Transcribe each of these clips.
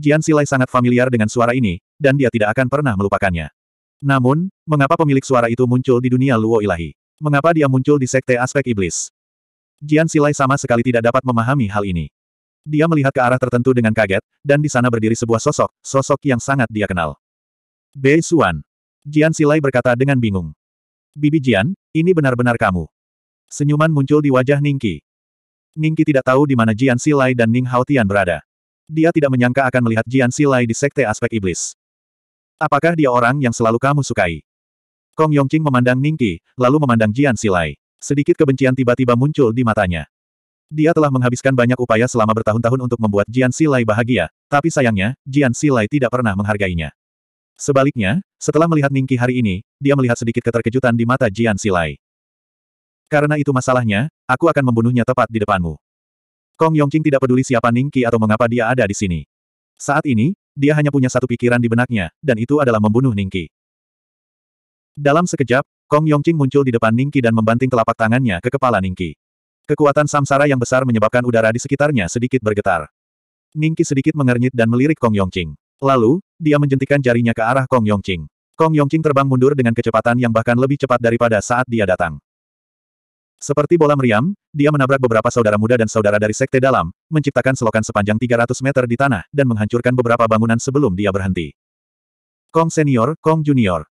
Jian Silai sangat familiar dengan suara ini, dan dia tidak akan pernah melupakannya. Namun, mengapa pemilik suara itu muncul di dunia Luo Ilahi? Mengapa dia muncul di sekte aspek iblis? Jian Silai sama sekali tidak dapat memahami hal ini. Dia melihat ke arah tertentu dengan kaget, dan di sana berdiri sebuah sosok, sosok yang sangat dia kenal. Bei Xuan. Jian Silai berkata dengan bingung. Bibi Jian, ini benar-benar kamu. Senyuman muncul di wajah Ningki. Ningki tidak tahu di mana Jian Silai dan Ning Haotian berada. Dia tidak menyangka akan melihat Jian Silai di sekte aspek iblis. Apakah dia orang yang selalu kamu sukai? Kong Yongqing memandang Ningki, lalu memandang Jian Silai. Sedikit kebencian tiba-tiba muncul di matanya. Dia telah menghabiskan banyak upaya selama bertahun-tahun untuk membuat Jian Silai bahagia, tapi sayangnya, Jian Silai tidak pernah menghargainya. Sebaliknya, setelah melihat Ningki hari ini, dia melihat sedikit keterkejutan di mata Jian Silai. Karena itu masalahnya, aku akan membunuhnya tepat di depanmu. Kong Yongqing tidak peduli siapa Ning Qi atau mengapa dia ada di sini. Saat ini, dia hanya punya satu pikiran di benaknya, dan itu adalah membunuh Ning Qi. Dalam sekejap, Kong Yongqing muncul di depan Ning Qi dan membanting telapak tangannya ke kepala Ning Qi. Kekuatan samsara yang besar menyebabkan udara di sekitarnya sedikit bergetar. Ning Qi sedikit mengernyit dan melirik Kong Yongqing. Lalu, dia menjentikan jarinya ke arah Kong Yongqing. Kong Yongqing terbang mundur dengan kecepatan yang bahkan lebih cepat daripada saat dia datang. Seperti bola meriam, dia menabrak beberapa saudara muda dan saudara dari sekte dalam, menciptakan selokan sepanjang 300 meter di tanah, dan menghancurkan beberapa bangunan sebelum dia berhenti. Kong Senior, Kong Junior.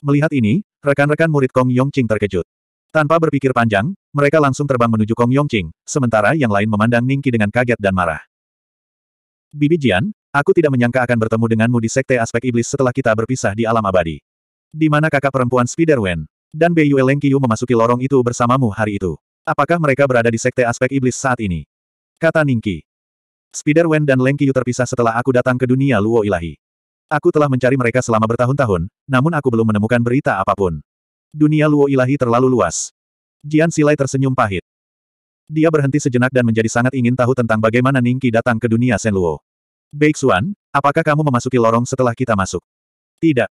Melihat ini, rekan-rekan murid Kong Yongqing terkejut. Tanpa berpikir panjang, mereka langsung terbang menuju Kong Yongqing, sementara yang lain memandang Ningki dengan kaget dan marah. Bibi Jian, aku tidak menyangka akan bertemu denganmu di Sekte Aspek Iblis setelah kita berpisah di alam abadi. Di mana kakak perempuan Spiderwen? Dan Bei Yue Leng Qiu memasuki lorong itu bersamamu hari itu. Apakah mereka berada di sekte aspek iblis saat ini? Kata Ningki. Spider Wen dan Leng Qiu terpisah setelah aku datang ke dunia Luo Ilahi. Aku telah mencari mereka selama bertahun-tahun, namun aku belum menemukan berita apapun. Dunia Luo Ilahi terlalu luas. Jian Silai tersenyum pahit. Dia berhenti sejenak dan menjadi sangat ingin tahu tentang bagaimana Ningki datang ke dunia Luo. Baik Xuan, apakah kamu memasuki lorong setelah kita masuk? Tidak.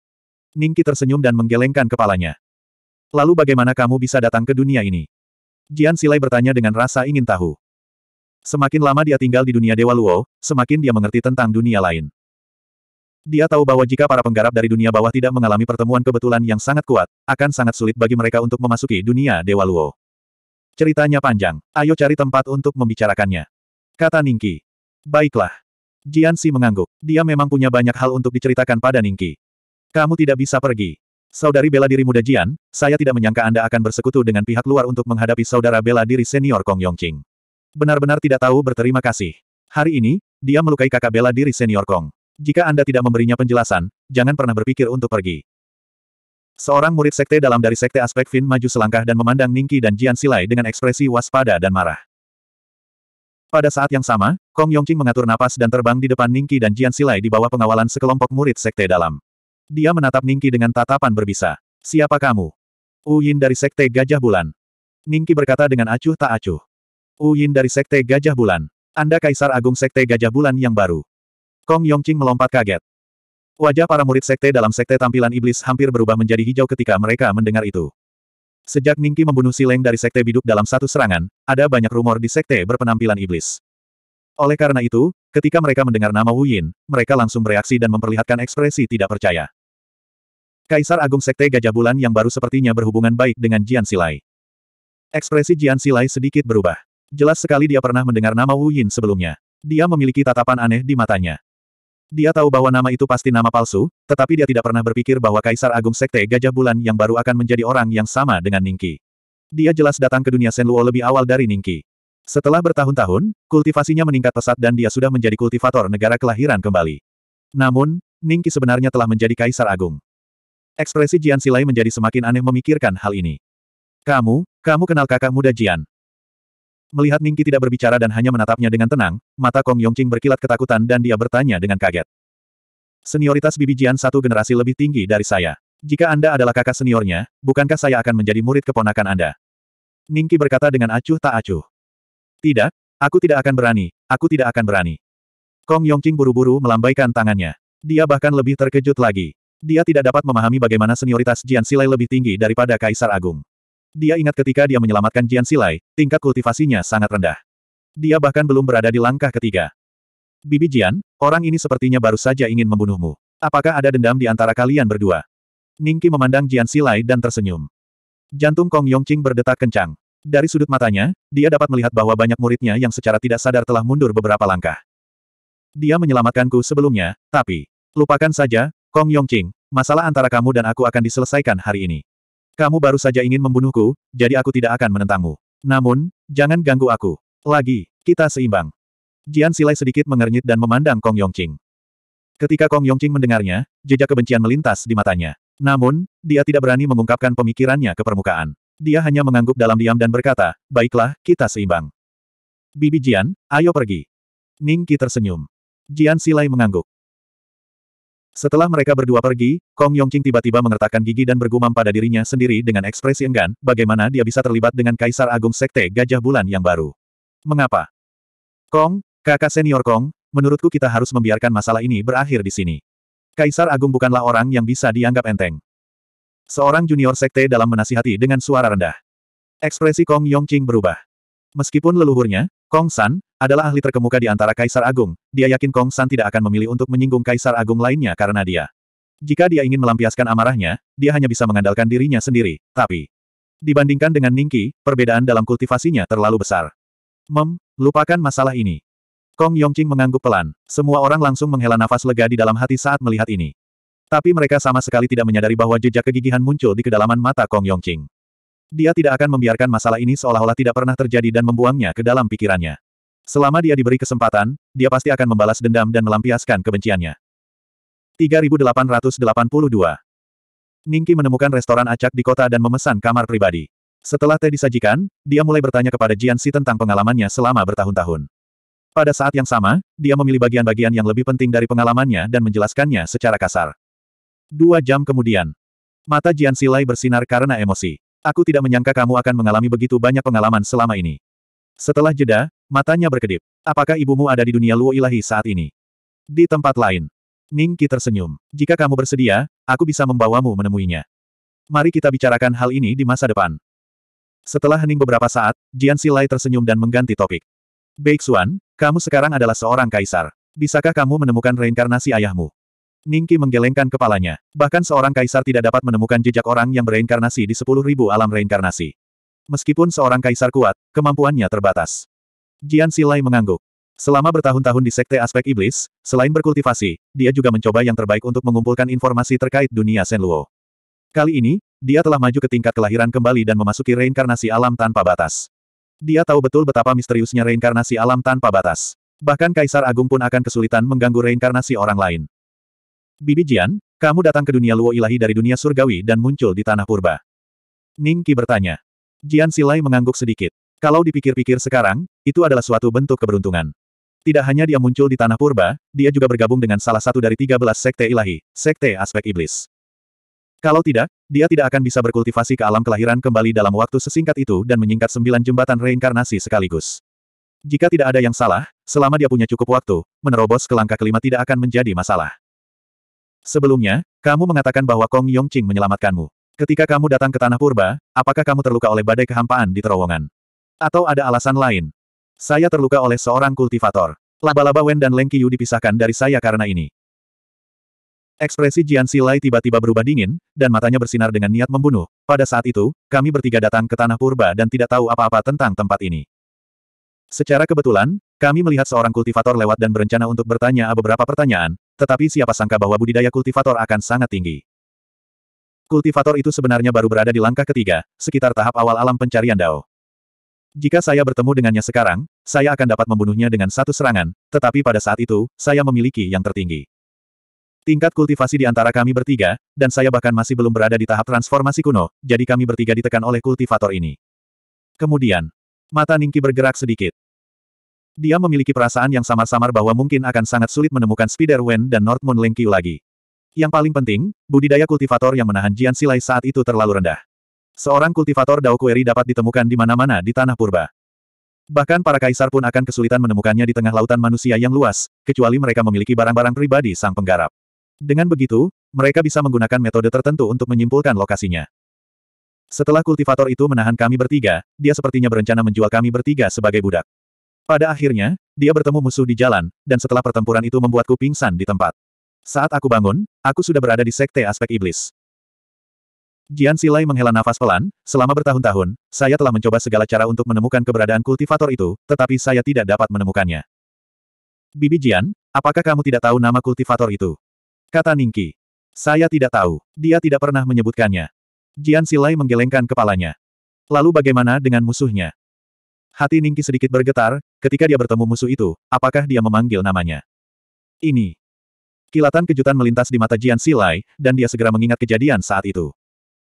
Ningki tersenyum dan menggelengkan kepalanya. Lalu bagaimana kamu bisa datang ke dunia ini? Jian Silai bertanya dengan rasa ingin tahu. Semakin lama dia tinggal di dunia Dewa Luo, semakin dia mengerti tentang dunia lain. Dia tahu bahwa jika para penggarap dari dunia bawah tidak mengalami pertemuan kebetulan yang sangat kuat, akan sangat sulit bagi mereka untuk memasuki dunia Dewa Luo. Ceritanya panjang, ayo cari tempat untuk membicarakannya. Kata Ningki. Baiklah. Jian Si mengangguk. Dia memang punya banyak hal untuk diceritakan pada Ningki. Kamu tidak bisa pergi. Saudari bela diri muda Jian, saya tidak menyangka Anda akan bersekutu dengan pihak luar untuk menghadapi saudara bela diri senior Kong Yongqing. Benar-benar tidak tahu berterima kasih. Hari ini, dia melukai kakak bela diri senior Kong. Jika Anda tidak memberinya penjelasan, jangan pernah berpikir untuk pergi. Seorang murid sekte dalam dari sekte aspek Fin maju selangkah dan memandang Ningki dan Jian Silai dengan ekspresi waspada dan marah. Pada saat yang sama, Kong Yongqing mengatur napas dan terbang di depan Ningki dan Jian Silai di bawah pengawalan sekelompok murid sekte dalam. Dia menatap Ningki dengan tatapan berbisa. Siapa kamu? Uyin dari Sekte Gajah Bulan. Ningki berkata dengan acuh tak acuh. Uyin dari Sekte Gajah Bulan. Anda Kaisar Agung Sekte Gajah Bulan yang baru. Kong Yongqing melompat kaget. Wajah para murid sekte dalam sekte tampilan iblis hampir berubah menjadi hijau ketika mereka mendengar itu. Sejak Ningki membunuh Sileng dari sekte biduk dalam satu serangan, ada banyak rumor di sekte berpenampilan iblis. Oleh karena itu, ketika mereka mendengar nama Wu Yin, mereka langsung bereaksi dan memperlihatkan ekspresi tidak percaya. Kaisar Agung Sekte Gajah Bulan yang baru sepertinya berhubungan baik dengan Jian Silai. Ekspresi Jian Silai sedikit berubah. Jelas sekali dia pernah mendengar nama Wu Yin sebelumnya. Dia memiliki tatapan aneh di matanya. Dia tahu bahwa nama itu pasti nama palsu, tetapi dia tidak pernah berpikir bahwa Kaisar Agung Sekte Gajah Bulan yang baru akan menjadi orang yang sama dengan Ningki. Dia jelas datang ke dunia Senluo lebih awal dari Ningki. Setelah bertahun-tahun, kultivasinya meningkat pesat dan dia sudah menjadi kultivator negara kelahiran kembali. Namun, Ningki sebenarnya telah menjadi kaisar agung. Ekspresi Jian Silai menjadi semakin aneh memikirkan hal ini. Kamu, kamu kenal kakak muda Jian. Melihat Ningki tidak berbicara dan hanya menatapnya dengan tenang, mata Kong Yongqing berkilat ketakutan dan dia bertanya dengan kaget. Senioritas bibi Jian satu generasi lebih tinggi dari saya. Jika Anda adalah kakak seniornya, bukankah saya akan menjadi murid keponakan Anda? Ningki berkata dengan acuh tak acuh. Tidak, aku tidak akan berani, aku tidak akan berani. Kong Yongqing buru-buru melambaikan tangannya. Dia bahkan lebih terkejut lagi. Dia tidak dapat memahami bagaimana senioritas Jian Silai lebih tinggi daripada Kaisar Agung. Dia ingat ketika dia menyelamatkan Jian Silai, tingkat kultivasinya sangat rendah. Dia bahkan belum berada di langkah ketiga. Bibi Jian, orang ini sepertinya baru saja ingin membunuhmu. Apakah ada dendam di antara kalian berdua? Ningki memandang Jian Silai dan tersenyum. Jantung Kong Yongqing berdetak kencang. Dari sudut matanya, dia dapat melihat bahwa banyak muridnya yang secara tidak sadar telah mundur beberapa langkah. Dia menyelamatkanku sebelumnya, tapi... Lupakan saja, Kong Yongqing, masalah antara kamu dan aku akan diselesaikan hari ini. Kamu baru saja ingin membunuhku, jadi aku tidak akan menentangmu. Namun, jangan ganggu aku. Lagi, kita seimbang. Jian Silai sedikit mengernyit dan memandang Kong Yongqing. Ketika Kong Yongqing mendengarnya, jejak kebencian melintas di matanya. Namun, dia tidak berani mengungkapkan pemikirannya ke permukaan. Dia hanya mengangguk dalam diam dan berkata, baiklah, kita seimbang. Bibi Jian, ayo pergi. Ning Qi tersenyum. Jian Silai mengangguk. Setelah mereka berdua pergi, Kong Yongqing tiba-tiba mengertakkan gigi dan bergumam pada dirinya sendiri dengan ekspresi enggan, bagaimana dia bisa terlibat dengan Kaisar Agung Sekte Gajah Bulan yang baru. Mengapa? Kong, kakak senior Kong, menurutku kita harus membiarkan masalah ini berakhir di sini. Kaisar Agung bukanlah orang yang bisa dianggap enteng. Seorang junior sekte dalam menasihati dengan suara rendah. Ekspresi Kong Yongqing berubah. Meskipun leluhurnya, Kong San, adalah ahli terkemuka di antara Kaisar Agung, dia yakin Kong San tidak akan memilih untuk menyinggung Kaisar Agung lainnya karena dia. Jika dia ingin melampiaskan amarahnya, dia hanya bisa mengandalkan dirinya sendiri, tapi... Dibandingkan dengan Ningqi, perbedaan dalam kultivasinya terlalu besar. Mem, lupakan masalah ini. Kong Yongqing mengangguk pelan. Semua orang langsung menghela nafas lega di dalam hati saat melihat ini. Tapi mereka sama sekali tidak menyadari bahwa jejak kegigihan muncul di kedalaman mata Kong Yongqing. Dia tidak akan membiarkan masalah ini seolah-olah tidak pernah terjadi dan membuangnya ke dalam pikirannya. Selama dia diberi kesempatan, dia pasti akan membalas dendam dan melampiaskan kebenciannya. 3882 Ningki menemukan restoran acak di kota dan memesan kamar pribadi. Setelah teh disajikan, dia mulai bertanya kepada Jian Si tentang pengalamannya selama bertahun-tahun. Pada saat yang sama, dia memilih bagian-bagian yang lebih penting dari pengalamannya dan menjelaskannya secara kasar. Dua jam kemudian. Mata Jian Silai bersinar karena emosi. Aku tidak menyangka kamu akan mengalami begitu banyak pengalaman selama ini. Setelah jeda, matanya berkedip. Apakah ibumu ada di dunia Luo Ilahi saat ini? Di tempat lain. Ning Qi tersenyum. Jika kamu bersedia, aku bisa membawamu menemuinya. Mari kita bicarakan hal ini di masa depan. Setelah hening beberapa saat, Jian Silai tersenyum dan mengganti topik. Baik Xuan, kamu sekarang adalah seorang kaisar. Bisakah kamu menemukan reinkarnasi ayahmu? Ningki menggelengkan kepalanya. Bahkan seorang kaisar tidak dapat menemukan jejak orang yang bereinkarnasi di ribu alam reinkarnasi. Meskipun seorang kaisar kuat, kemampuannya terbatas. Jian Silai mengangguk. Selama bertahun-tahun di Sekte Aspek Iblis, selain berkultivasi, dia juga mencoba yang terbaik untuk mengumpulkan informasi terkait dunia Senluo. Kali ini, dia telah maju ke tingkat kelahiran kembali dan memasuki reinkarnasi alam tanpa batas. Dia tahu betul betapa misteriusnya reinkarnasi alam tanpa batas. Bahkan Kaisar Agung pun akan kesulitan mengganggu reinkarnasi orang lain. Bibi Jian, kamu datang ke dunia Luo Ilahi dari dunia surgawi dan muncul di tanah purba. Ning Qi bertanya. Jian Silai mengangguk sedikit. Kalau dipikir-pikir sekarang, itu adalah suatu bentuk keberuntungan. Tidak hanya dia muncul di tanah purba, dia juga bergabung dengan salah satu dari 13 sekte ilahi, sekte aspek iblis. Kalau tidak, dia tidak akan bisa berkultivasi ke alam kelahiran kembali dalam waktu sesingkat itu dan menyingkat sembilan jembatan reinkarnasi sekaligus. Jika tidak ada yang salah, selama dia punya cukup waktu, menerobos ke langkah kelima tidak akan menjadi masalah. Sebelumnya, kamu mengatakan bahwa Kong Yongqing menyelamatkanmu. Ketika kamu datang ke Tanah Purba, apakah kamu terluka oleh badai kehampaan di terowongan? Atau ada alasan lain? Saya terluka oleh seorang kultivator. Laba-laba Wen dan Leng Qiyu dipisahkan dari saya karena ini. Ekspresi Jian Silai tiba-tiba berubah dingin, dan matanya bersinar dengan niat membunuh. Pada saat itu, kami bertiga datang ke Tanah Purba dan tidak tahu apa-apa tentang tempat ini. Secara kebetulan, kami melihat seorang kultivator lewat dan berencana untuk bertanya beberapa pertanyaan, tetapi siapa sangka bahwa budidaya kultivator akan sangat tinggi. Kultivator itu sebenarnya baru berada di langkah ketiga, sekitar tahap awal alam pencarian Dao. Jika saya bertemu dengannya sekarang, saya akan dapat membunuhnya dengan satu serangan, tetapi pada saat itu, saya memiliki yang tertinggi. Tingkat kultivasi di antara kami bertiga, dan saya bahkan masih belum berada di tahap transformasi kuno, jadi kami bertiga ditekan oleh kultivator ini. Kemudian, mata Ningki bergerak sedikit. Dia memiliki perasaan yang samar-samar bahwa mungkin akan sangat sulit menemukan Spider Wen dan North Moon Lengkyu lagi. Yang paling penting, budidaya kultivator yang menahan Jian Silai saat itu terlalu rendah. Seorang kultivator Dao Kueri dapat ditemukan di mana-mana di tanah purba. Bahkan para kaisar pun akan kesulitan menemukannya di tengah lautan manusia yang luas, kecuali mereka memiliki barang-barang pribadi sang penggarap. Dengan begitu, mereka bisa menggunakan metode tertentu untuk menyimpulkan lokasinya. Setelah kultivator itu menahan kami bertiga, dia sepertinya berencana menjual kami bertiga sebagai budak. Pada akhirnya, dia bertemu musuh di jalan, dan setelah pertempuran itu membuatku pingsan di tempat. Saat aku bangun, aku sudah berada di sekte aspek iblis. Jian Silai menghela nafas pelan, selama bertahun-tahun, saya telah mencoba segala cara untuk menemukan keberadaan kultivator itu, tetapi saya tidak dapat menemukannya. Bibi Jian, apakah kamu tidak tahu nama kultivator itu? Kata Ningki. Saya tidak tahu, dia tidak pernah menyebutkannya. Jian Silai menggelengkan kepalanya. Lalu bagaimana dengan musuhnya? Hati Ningki sedikit bergetar, ketika dia bertemu musuh itu, apakah dia memanggil namanya? Ini. Kilatan kejutan melintas di mata Jian Silai, dan dia segera mengingat kejadian saat itu.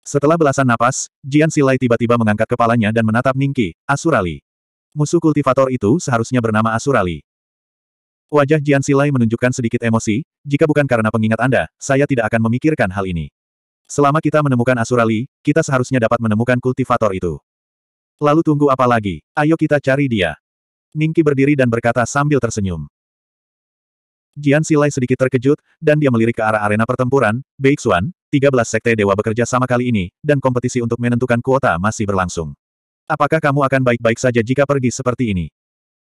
Setelah belasan napas, Jian Silai tiba-tiba mengangkat kepalanya dan menatap Ningki, Asurali. Musuh kultivator itu seharusnya bernama Asurali. Wajah Jian Silai menunjukkan sedikit emosi, jika bukan karena pengingat Anda, saya tidak akan memikirkan hal ini. Selama kita menemukan Asurali, kita seharusnya dapat menemukan kultivator itu. Lalu tunggu apa lagi? Ayo kita cari dia. Ningki berdiri dan berkata sambil tersenyum. Jian Silai sedikit terkejut, dan dia melirik ke arah arena pertempuran, Beixuan, 13 sekte dewa bekerja sama kali ini, dan kompetisi untuk menentukan kuota masih berlangsung. Apakah kamu akan baik-baik saja jika pergi seperti ini?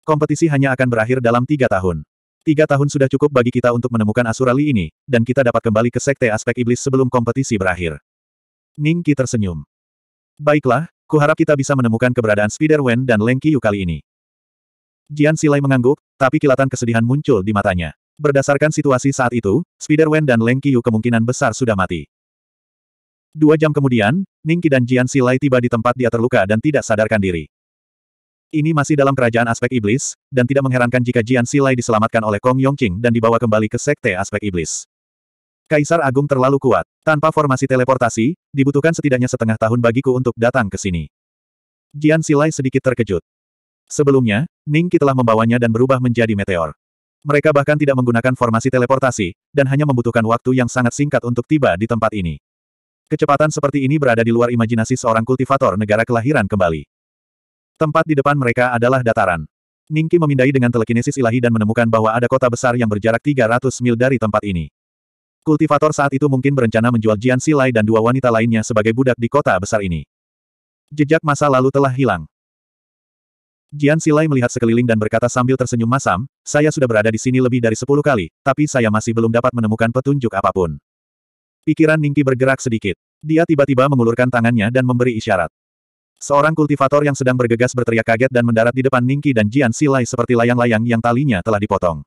Kompetisi hanya akan berakhir dalam tiga tahun. Tiga tahun sudah cukup bagi kita untuk menemukan Asurali ini, dan kita dapat kembali ke sekte aspek iblis sebelum kompetisi berakhir. Ningki tersenyum. Baiklah, Kuharap kita bisa menemukan keberadaan Spider Wen dan Leng Qiyu kali ini. Jian Silai mengangguk, tapi kilatan kesedihan muncul di matanya. Berdasarkan situasi saat itu, Spider Wen dan Leng Qiyu kemungkinan besar sudah mati. Dua jam kemudian, Ningki dan Jian Silai tiba di tempat dia terluka dan tidak sadarkan diri. Ini masih dalam kerajaan aspek iblis, dan tidak mengherankan jika Jian Silai diselamatkan oleh Kong Yongqing dan dibawa kembali ke sekte aspek iblis. Kaisar Agung terlalu kuat. Tanpa formasi teleportasi, dibutuhkan setidaknya setengah tahun bagiku untuk datang ke sini. Jian Silai sedikit terkejut. Sebelumnya, Ning telah membawanya dan berubah menjadi meteor. Mereka bahkan tidak menggunakan formasi teleportasi, dan hanya membutuhkan waktu yang sangat singkat untuk tiba di tempat ini. Kecepatan seperti ini berada di luar imajinasi seorang kultivator negara kelahiran kembali. Tempat di depan mereka adalah dataran. Ningki memindai dengan telekinesis ilahi dan menemukan bahwa ada kota besar yang berjarak 300 mil dari tempat ini. Kultivator saat itu mungkin berencana menjual Jian Silai dan dua wanita lainnya sebagai budak di kota besar ini. Jejak masa lalu telah hilang. Jian Silai melihat sekeliling dan berkata sambil tersenyum masam, saya sudah berada di sini lebih dari sepuluh kali, tapi saya masih belum dapat menemukan petunjuk apapun. Pikiran Ningki bergerak sedikit. Dia tiba-tiba mengulurkan tangannya dan memberi isyarat. Seorang kultivator yang sedang bergegas berteriak kaget dan mendarat di depan Ningki dan Jian Silai seperti layang-layang yang talinya telah dipotong.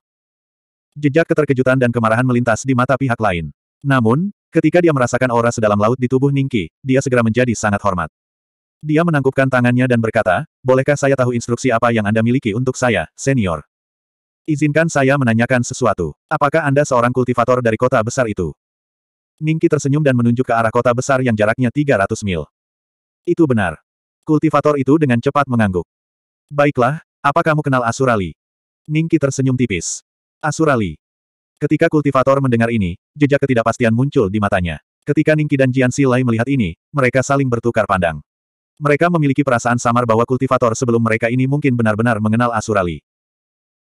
Jejak keterkejutan dan kemarahan melintas di mata pihak lain. Namun, ketika dia merasakan aura sedalam laut di tubuh Ningki, dia segera menjadi sangat hormat. Dia menangkupkan tangannya dan berkata, Bolehkah saya tahu instruksi apa yang Anda miliki untuk saya, senior? Izinkan saya menanyakan sesuatu. Apakah Anda seorang kultivator dari kota besar itu? Ningki tersenyum dan menunjuk ke arah kota besar yang jaraknya 300 mil. Itu benar. Kultivator itu dengan cepat mengangguk. Baiklah, apa kamu kenal Asurali? Ningki tersenyum tipis. Asurali. Ketika kultivator mendengar ini, jejak ketidakpastian muncul di matanya. Ketika Ningki dan Jian Silai melihat ini, mereka saling bertukar pandang. Mereka memiliki perasaan samar bahwa kultivator sebelum mereka ini mungkin benar-benar mengenal Asurali.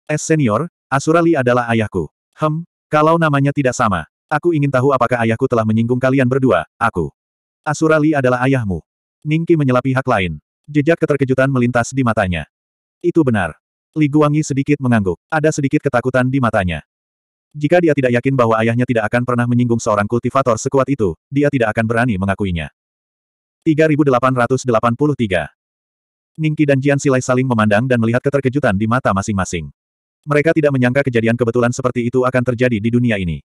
Es senior, Asurali adalah ayahku. Hem, kalau namanya tidak sama. Aku ingin tahu apakah ayahku telah menyinggung kalian berdua, aku. Asurali adalah ayahmu. Ningki menyela pihak lain. Jejak keterkejutan melintas di matanya. Itu benar. Li Guangyi sedikit mengangguk. Ada sedikit ketakutan di matanya. Jika dia tidak yakin bahwa ayahnya tidak akan pernah menyinggung seorang kultivator sekuat itu, dia tidak akan berani mengakuinya. 3883 Ningki dan Jian Silai saling memandang dan melihat keterkejutan di mata masing-masing. Mereka tidak menyangka kejadian kebetulan seperti itu akan terjadi di dunia ini.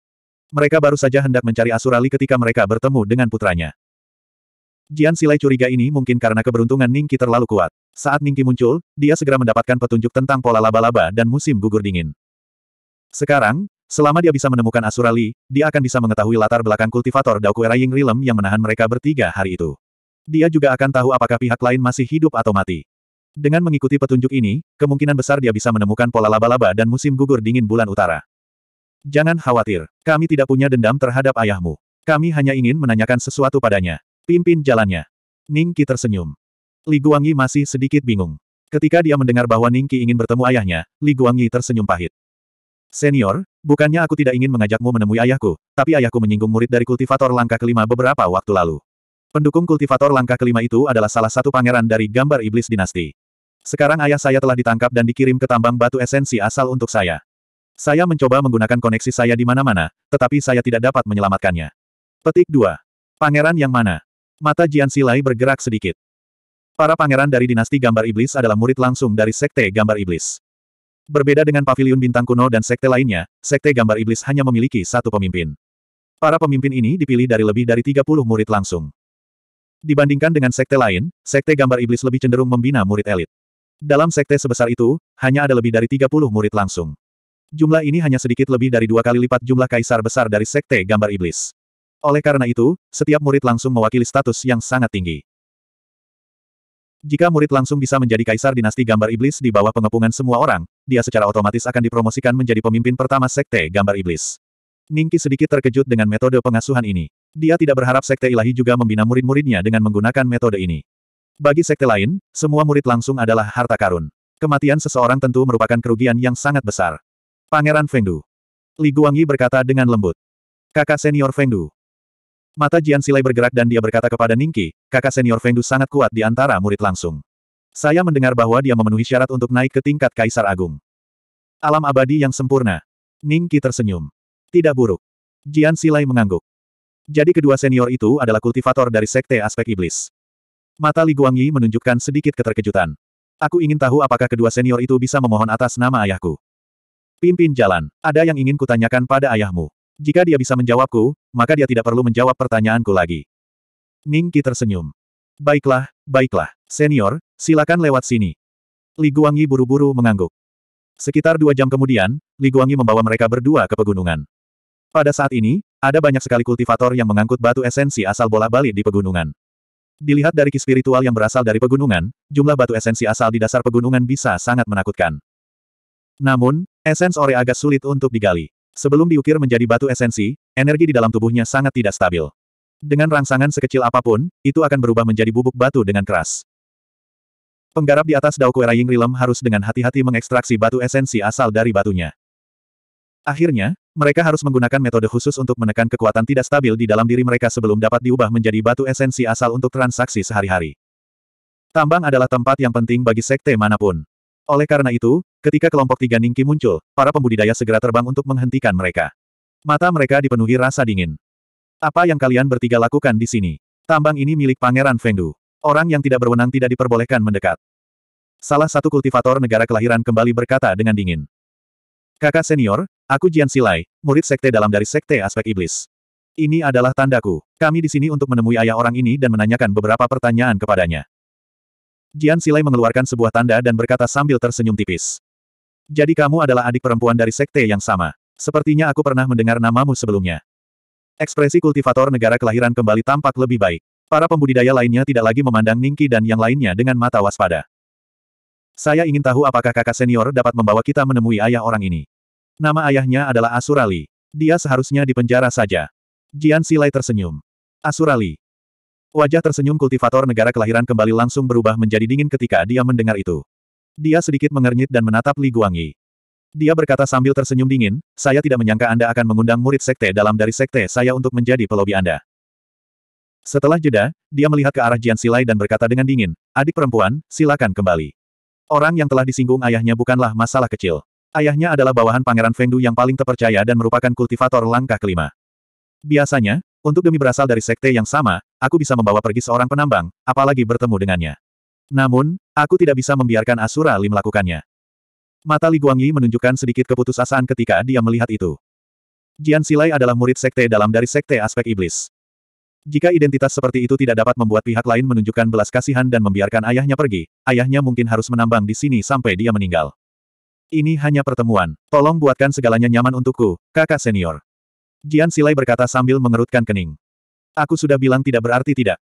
Mereka baru saja hendak mencari Asurali ketika mereka bertemu dengan putranya. Jian Silai curiga ini mungkin karena keberuntungan Ningki terlalu kuat. Saat Ningki muncul, dia segera mendapatkan petunjuk tentang pola laba-laba dan musim gugur dingin. Sekarang, selama dia bisa menemukan Asura Li, dia akan bisa mengetahui latar belakang kultivator Dao Ying Rilem yang menahan mereka bertiga hari itu. Dia juga akan tahu apakah pihak lain masih hidup atau mati. Dengan mengikuti petunjuk ini, kemungkinan besar dia bisa menemukan pola laba-laba dan musim gugur dingin bulan utara. Jangan khawatir, kami tidak punya dendam terhadap ayahmu. Kami hanya ingin menanyakan sesuatu padanya. Pimpin jalannya. Ning Qi tersenyum. Li Guangyi masih sedikit bingung. Ketika dia mendengar bahwa Ning Qi ingin bertemu ayahnya, Li Guangyi tersenyum pahit. Senior, bukannya aku tidak ingin mengajakmu menemui ayahku, tapi ayahku menyinggung murid dari kultivator langkah kelima beberapa waktu lalu. Pendukung kultivator langkah kelima itu adalah salah satu pangeran dari gambar iblis dinasti. Sekarang ayah saya telah ditangkap dan dikirim ke tambang batu esensi asal untuk saya. Saya mencoba menggunakan koneksi saya di mana-mana, tetapi saya tidak dapat menyelamatkannya. Petik 2. Pangeran yang mana? Mata Jian Silai bergerak sedikit. Para pangeran dari dinasti Gambar Iblis adalah murid langsung dari Sekte Gambar Iblis. Berbeda dengan pavilion Bintang Kuno dan Sekte lainnya, Sekte Gambar Iblis hanya memiliki satu pemimpin. Para pemimpin ini dipilih dari lebih dari 30 murid langsung. Dibandingkan dengan Sekte lain, Sekte Gambar Iblis lebih cenderung membina murid elit. Dalam Sekte sebesar itu, hanya ada lebih dari 30 murid langsung. Jumlah ini hanya sedikit lebih dari dua kali lipat jumlah kaisar besar dari Sekte Gambar Iblis. Oleh karena itu, setiap murid langsung mewakili status yang sangat tinggi. Jika murid langsung bisa menjadi kaisar dinasti gambar iblis di bawah pengepungan semua orang, dia secara otomatis akan dipromosikan menjadi pemimpin pertama sekte gambar iblis. Ningki sedikit terkejut dengan metode pengasuhan ini. Dia tidak berharap sekte ilahi juga membina murid-muridnya dengan menggunakan metode ini. Bagi sekte lain, semua murid langsung adalah harta karun. Kematian seseorang tentu merupakan kerugian yang sangat besar. Pangeran Fengdu. Li Guangyi berkata dengan lembut. Kakak senior Fengdu, Mata Jian Silai bergerak dan dia berkata kepada Ningki, kakak senior Fengdu sangat kuat di antara murid langsung. Saya mendengar bahwa dia memenuhi syarat untuk naik ke tingkat Kaisar Agung. Alam abadi yang sempurna. Ningki tersenyum. Tidak buruk. Jian Silai mengangguk. Jadi kedua senior itu adalah kultivator dari Sekte Aspek Iblis. Mata Li Guangyi menunjukkan sedikit keterkejutan. Aku ingin tahu apakah kedua senior itu bisa memohon atas nama ayahku. Pimpin jalan, ada yang ingin kutanyakan pada ayahmu. Jika dia bisa menjawabku, maka dia tidak perlu menjawab pertanyaanku lagi. Ning Qi tersenyum. Baiklah, baiklah, senior, silakan lewat sini. Li Guangyi buru-buru mengangguk. Sekitar dua jam kemudian, Li Guangyi membawa mereka berdua ke pegunungan. Pada saat ini, ada banyak sekali kultivator yang mengangkut batu esensi asal bola balik di pegunungan. Dilihat dari ki spiritual yang berasal dari pegunungan, jumlah batu esensi asal di dasar pegunungan bisa sangat menakutkan. Namun, esens ore agak sulit untuk digali. Sebelum diukir menjadi batu esensi, energi di dalam tubuhnya sangat tidak stabil. Dengan rangsangan sekecil apapun, itu akan berubah menjadi bubuk batu dengan keras. Penggarap di atas Dao Kue Raying Rilem harus dengan hati-hati mengekstraksi batu esensi asal dari batunya. Akhirnya, mereka harus menggunakan metode khusus untuk menekan kekuatan tidak stabil di dalam diri mereka sebelum dapat diubah menjadi batu esensi asal untuk transaksi sehari-hari. Tambang adalah tempat yang penting bagi sekte manapun. Oleh karena itu, Ketika kelompok tiga Ningki muncul, para pembudidaya segera terbang untuk menghentikan mereka. Mata mereka dipenuhi rasa dingin. Apa yang kalian bertiga lakukan di sini? Tambang ini milik Pangeran Fengdu. Orang yang tidak berwenang tidak diperbolehkan mendekat. Salah satu kultivator negara kelahiran kembali berkata dengan dingin. Kakak senior, aku Jian Silai, murid sekte dalam dari sekte aspek iblis. Ini adalah tandaku. Kami di sini untuk menemui ayah orang ini dan menanyakan beberapa pertanyaan kepadanya. Jian Silai mengeluarkan sebuah tanda dan berkata sambil tersenyum tipis. Jadi kamu adalah adik perempuan dari sekte yang sama. Sepertinya aku pernah mendengar namamu sebelumnya. Ekspresi kultivator negara kelahiran kembali tampak lebih baik. Para pembudidaya lainnya tidak lagi memandang Ningki dan yang lainnya dengan mata waspada. Saya ingin tahu apakah kakak senior dapat membawa kita menemui ayah orang ini. Nama ayahnya adalah Asurali. Dia seharusnya dipenjara saja. Jian Silai tersenyum. Asurali. Wajah tersenyum kultivator negara kelahiran kembali langsung berubah menjadi dingin ketika dia mendengar itu. Dia sedikit mengernyit dan menatap Li Guangyi. Dia berkata sambil tersenyum dingin, saya tidak menyangka Anda akan mengundang murid sekte dalam dari sekte saya untuk menjadi pelobi Anda. Setelah jeda, dia melihat ke arah Jian Silai dan berkata dengan dingin, adik perempuan, silakan kembali. Orang yang telah disinggung ayahnya bukanlah masalah kecil. Ayahnya adalah bawahan Pangeran Fengdu yang paling terpercaya dan merupakan kultivator langkah kelima. Biasanya, untuk demi berasal dari sekte yang sama, aku bisa membawa pergi seorang penambang, apalagi bertemu dengannya. Namun, Aku tidak bisa membiarkan Asura Li melakukannya. Mata Li Guangyi menunjukkan sedikit keputusasaan ketika dia melihat itu. Jian Silai adalah murid sekte dalam dari sekte aspek iblis. Jika identitas seperti itu tidak dapat membuat pihak lain menunjukkan belas kasihan dan membiarkan ayahnya pergi, ayahnya mungkin harus menambang di sini sampai dia meninggal. Ini hanya pertemuan, tolong buatkan segalanya nyaman untukku, kakak senior. Jian Silai berkata sambil mengerutkan kening. Aku sudah bilang tidak berarti tidak,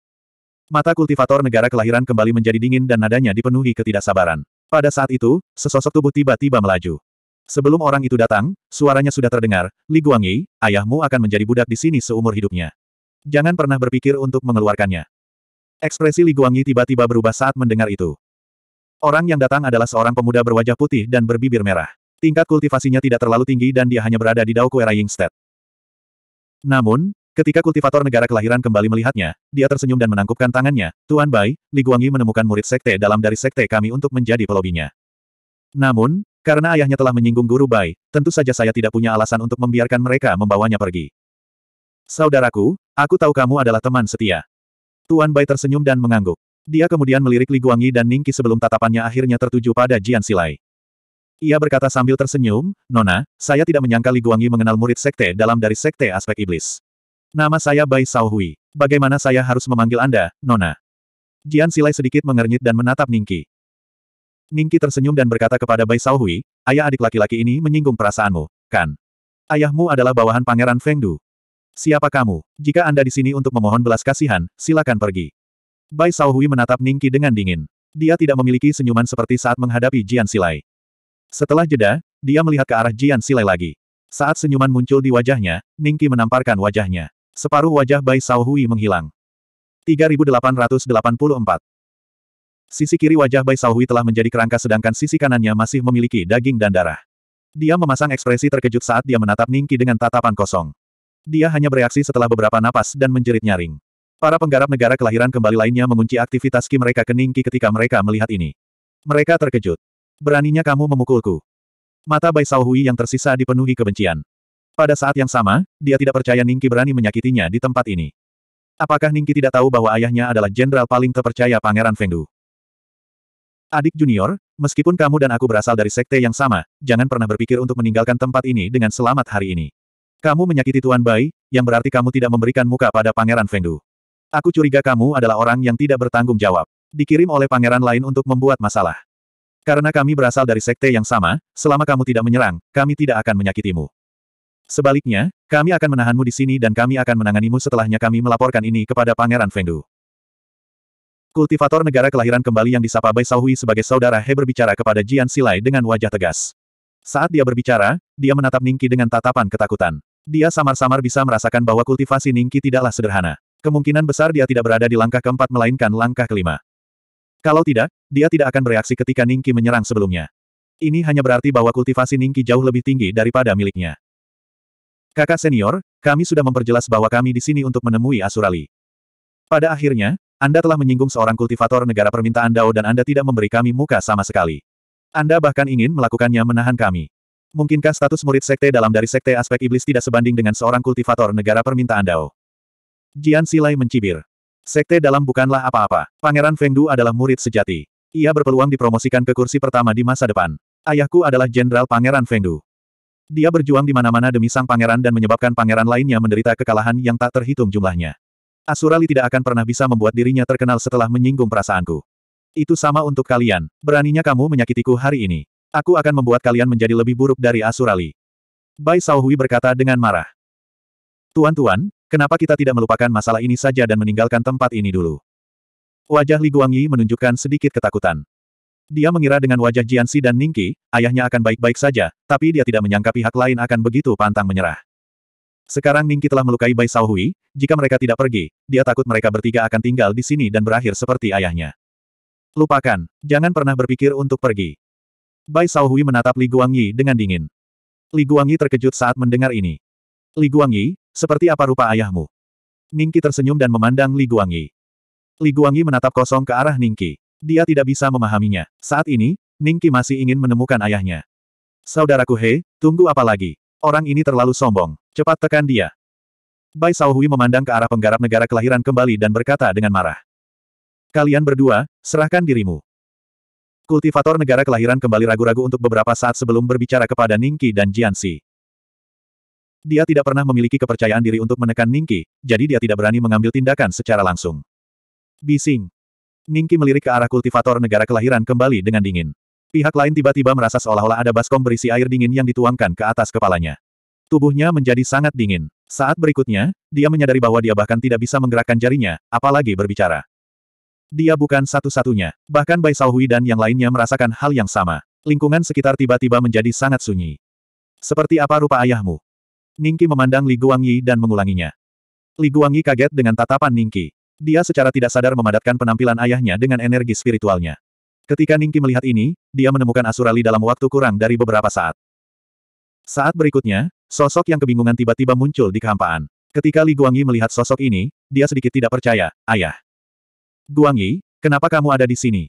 Mata kultivator negara kelahiran kembali menjadi dingin dan nadanya dipenuhi ketidaksabaran. Pada saat itu, sesosok tubuh tiba-tiba melaju. Sebelum orang itu datang, suaranya sudah terdengar, Li Guangyi, ayahmu akan menjadi budak di sini seumur hidupnya. Jangan pernah berpikir untuk mengeluarkannya. Ekspresi Li Guangyi tiba-tiba berubah saat mendengar itu. Orang yang datang adalah seorang pemuda berwajah putih dan berbibir merah. Tingkat kultivasinya tidak terlalu tinggi dan dia hanya berada di Dao Kuera Yingstead. Namun, Ketika kultivator negara kelahiran kembali melihatnya, dia tersenyum dan menangkupkan tangannya. Tuan Bai, Li Guangyi menemukan murid sekte dalam dari sekte kami untuk menjadi pelobinya. Namun, karena ayahnya telah menyinggung guru Bai, tentu saja saya tidak punya alasan untuk membiarkan mereka membawanya pergi. Saudaraku, aku tahu kamu adalah teman setia. Tuan Bai tersenyum dan mengangguk. Dia kemudian melirik Li Guangyi dan Ningki sebelum tatapannya akhirnya tertuju pada Jian Silai. Ia berkata sambil tersenyum, Nona, saya tidak menyangka Li Guangyi mengenal murid sekte dalam dari sekte aspek iblis. Nama saya Bai Hui. Bagaimana saya harus memanggil Anda, Nona? Jian Silai sedikit mengernyit dan menatap Ningki. Ningki tersenyum dan berkata kepada Bai Hui, ayah adik laki-laki ini menyinggung perasaanmu, kan? Ayahmu adalah bawahan Pangeran Fengdu. Siapa kamu? Jika Anda di sini untuk memohon belas kasihan, silakan pergi. Bai Hui menatap Ningki dengan dingin. Dia tidak memiliki senyuman seperti saat menghadapi Jian Silai. Setelah jeda, dia melihat ke arah Jian Silai lagi. Saat senyuman muncul di wajahnya, Ningki menamparkan wajahnya. Separuh wajah Bai Sao Hui menghilang. 3884. Sisi kiri wajah Bai Sao telah menjadi kerangka sedangkan sisi kanannya masih memiliki daging dan darah. Dia memasang ekspresi terkejut saat dia menatap Ningki dengan tatapan kosong. Dia hanya bereaksi setelah beberapa napas dan menjerit nyaring. Para penggarap negara kelahiran kembali lainnya mengunci aktivitas Ki mereka ke Ningki ketika mereka melihat ini. Mereka terkejut. Beraninya kamu memukulku. Mata Bai Sao yang tersisa dipenuhi kebencian. Pada saat yang sama, dia tidak percaya Ningki berani menyakitinya di tempat ini. Apakah Ningki tidak tahu bahwa ayahnya adalah jenderal paling terpercaya Pangeran Fengdu? Adik junior, meskipun kamu dan aku berasal dari sekte yang sama, jangan pernah berpikir untuk meninggalkan tempat ini dengan selamat hari ini. Kamu menyakiti Tuan Bai, yang berarti kamu tidak memberikan muka pada Pangeran Fengdu. Aku curiga kamu adalah orang yang tidak bertanggung jawab. Dikirim oleh pangeran lain untuk membuat masalah. Karena kami berasal dari sekte yang sama, selama kamu tidak menyerang, kami tidak akan menyakitimu. Sebaliknya, kami akan menahanmu di sini dan kami akan menanganimu setelahnya kami melaporkan ini kepada Pangeran Fengdu. Kultivator negara kelahiran kembali yang disapa Bai Sauhui sebagai saudara He berbicara kepada Jian Silai dengan wajah tegas. Saat dia berbicara, dia menatap Ningki dengan tatapan ketakutan. Dia samar-samar bisa merasakan bahwa kultivasi Ningki tidaklah sederhana. Kemungkinan besar dia tidak berada di langkah keempat melainkan langkah kelima. Kalau tidak, dia tidak akan bereaksi ketika Ningki menyerang sebelumnya. Ini hanya berarti bahwa kultivasi Ningki jauh lebih tinggi daripada miliknya. Kakak senior, kami sudah memperjelas bahwa kami di sini untuk menemui Asurali. Pada akhirnya, Anda telah menyinggung seorang kultivator negara permintaan Dao dan Anda tidak memberi kami muka sama sekali. Anda bahkan ingin melakukannya menahan kami. Mungkinkah status murid sekte dalam dari sekte aspek iblis tidak sebanding dengan seorang kultivator negara permintaan Dao? Jian Silai mencibir. Sekte dalam bukanlah apa-apa. Pangeran Fengdu adalah murid sejati. Ia berpeluang dipromosikan ke kursi pertama di masa depan. Ayahku adalah Jenderal Pangeran Fengdu. Dia berjuang di mana-mana demi sang pangeran dan menyebabkan pangeran lainnya menderita kekalahan yang tak terhitung jumlahnya. Asurali tidak akan pernah bisa membuat dirinya terkenal setelah menyinggung perasaanku. Itu sama untuk kalian. Beraninya kamu menyakitiku hari ini. Aku akan membuat kalian menjadi lebih buruk dari Asurali. Bai Sauhui berkata dengan marah. Tuan-tuan, kenapa kita tidak melupakan masalah ini saja dan meninggalkan tempat ini dulu? Wajah Li Guangyi menunjukkan sedikit ketakutan. Dia mengira dengan wajah Jiansi dan Ningki, ayahnya akan baik-baik saja, tapi dia tidak menyangka pihak lain akan begitu pantang menyerah. Sekarang Ningki telah melukai Bai Hui, jika mereka tidak pergi, dia takut mereka bertiga akan tinggal di sini dan berakhir seperti ayahnya. Lupakan, jangan pernah berpikir untuk pergi. Bai Hui menatap Li Guangyi dengan dingin. Li Guangyi terkejut saat mendengar ini. Li Guangyi, seperti apa rupa ayahmu? Ningki tersenyum dan memandang Li Guangyi. Li Guangyi menatap kosong ke arah Ningki. Dia tidak bisa memahaminya. Saat ini, Ningki masih ingin menemukan ayahnya. Saudaraku He, tunggu apa lagi? Orang ini terlalu sombong. Cepat tekan dia. Bai Hui memandang ke arah penggarap negara kelahiran kembali dan berkata dengan marah. Kalian berdua, serahkan dirimu. Kultivator negara kelahiran kembali ragu-ragu untuk beberapa saat sebelum berbicara kepada Ningki dan Jiansi. Dia tidak pernah memiliki kepercayaan diri untuk menekan Ningki, jadi dia tidak berani mengambil tindakan secara langsung. Bising. Ningki melirik ke arah kultivator negara kelahiran kembali dengan dingin. Pihak lain tiba-tiba merasa seolah-olah ada baskom berisi air dingin yang dituangkan ke atas kepalanya. Tubuhnya menjadi sangat dingin. Saat berikutnya, dia menyadari bahwa dia bahkan tidak bisa menggerakkan jarinya, apalagi berbicara. Dia bukan satu-satunya. Bahkan Bai Hui dan yang lainnya merasakan hal yang sama. Lingkungan sekitar tiba-tiba menjadi sangat sunyi. Seperti apa rupa ayahmu? Ningki memandang Li Guangyi dan mengulanginya. Li Guangyi kaget dengan tatapan Ningki. Dia secara tidak sadar memadatkan penampilan ayahnya dengan energi spiritualnya. Ketika Ningki melihat ini, dia menemukan Asurali dalam waktu kurang dari beberapa saat. Saat berikutnya, sosok yang kebingungan tiba-tiba muncul di kehampaan. Ketika Li Guangyi melihat sosok ini, dia sedikit tidak percaya, ayah. Guangyi, kenapa kamu ada di sini?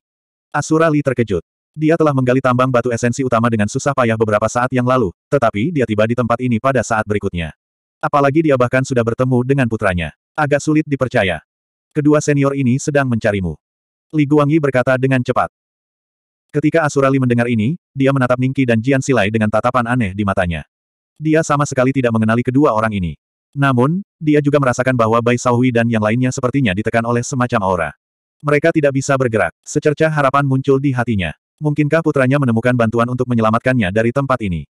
Asurali terkejut. Dia telah menggali tambang batu esensi utama dengan susah payah beberapa saat yang lalu, tetapi dia tiba di tempat ini pada saat berikutnya. Apalagi dia bahkan sudah bertemu dengan putranya. Agak sulit dipercaya. Kedua senior ini sedang mencarimu. Li Guangyi berkata dengan cepat. Ketika Asura Li mendengar ini, dia menatap Ningki dan Jian Silai dengan tatapan aneh di matanya. Dia sama sekali tidak mengenali kedua orang ini. Namun, dia juga merasakan bahwa Bai Saohui dan yang lainnya sepertinya ditekan oleh semacam aura. Mereka tidak bisa bergerak. Secerca harapan muncul di hatinya. Mungkinkah putranya menemukan bantuan untuk menyelamatkannya dari tempat ini?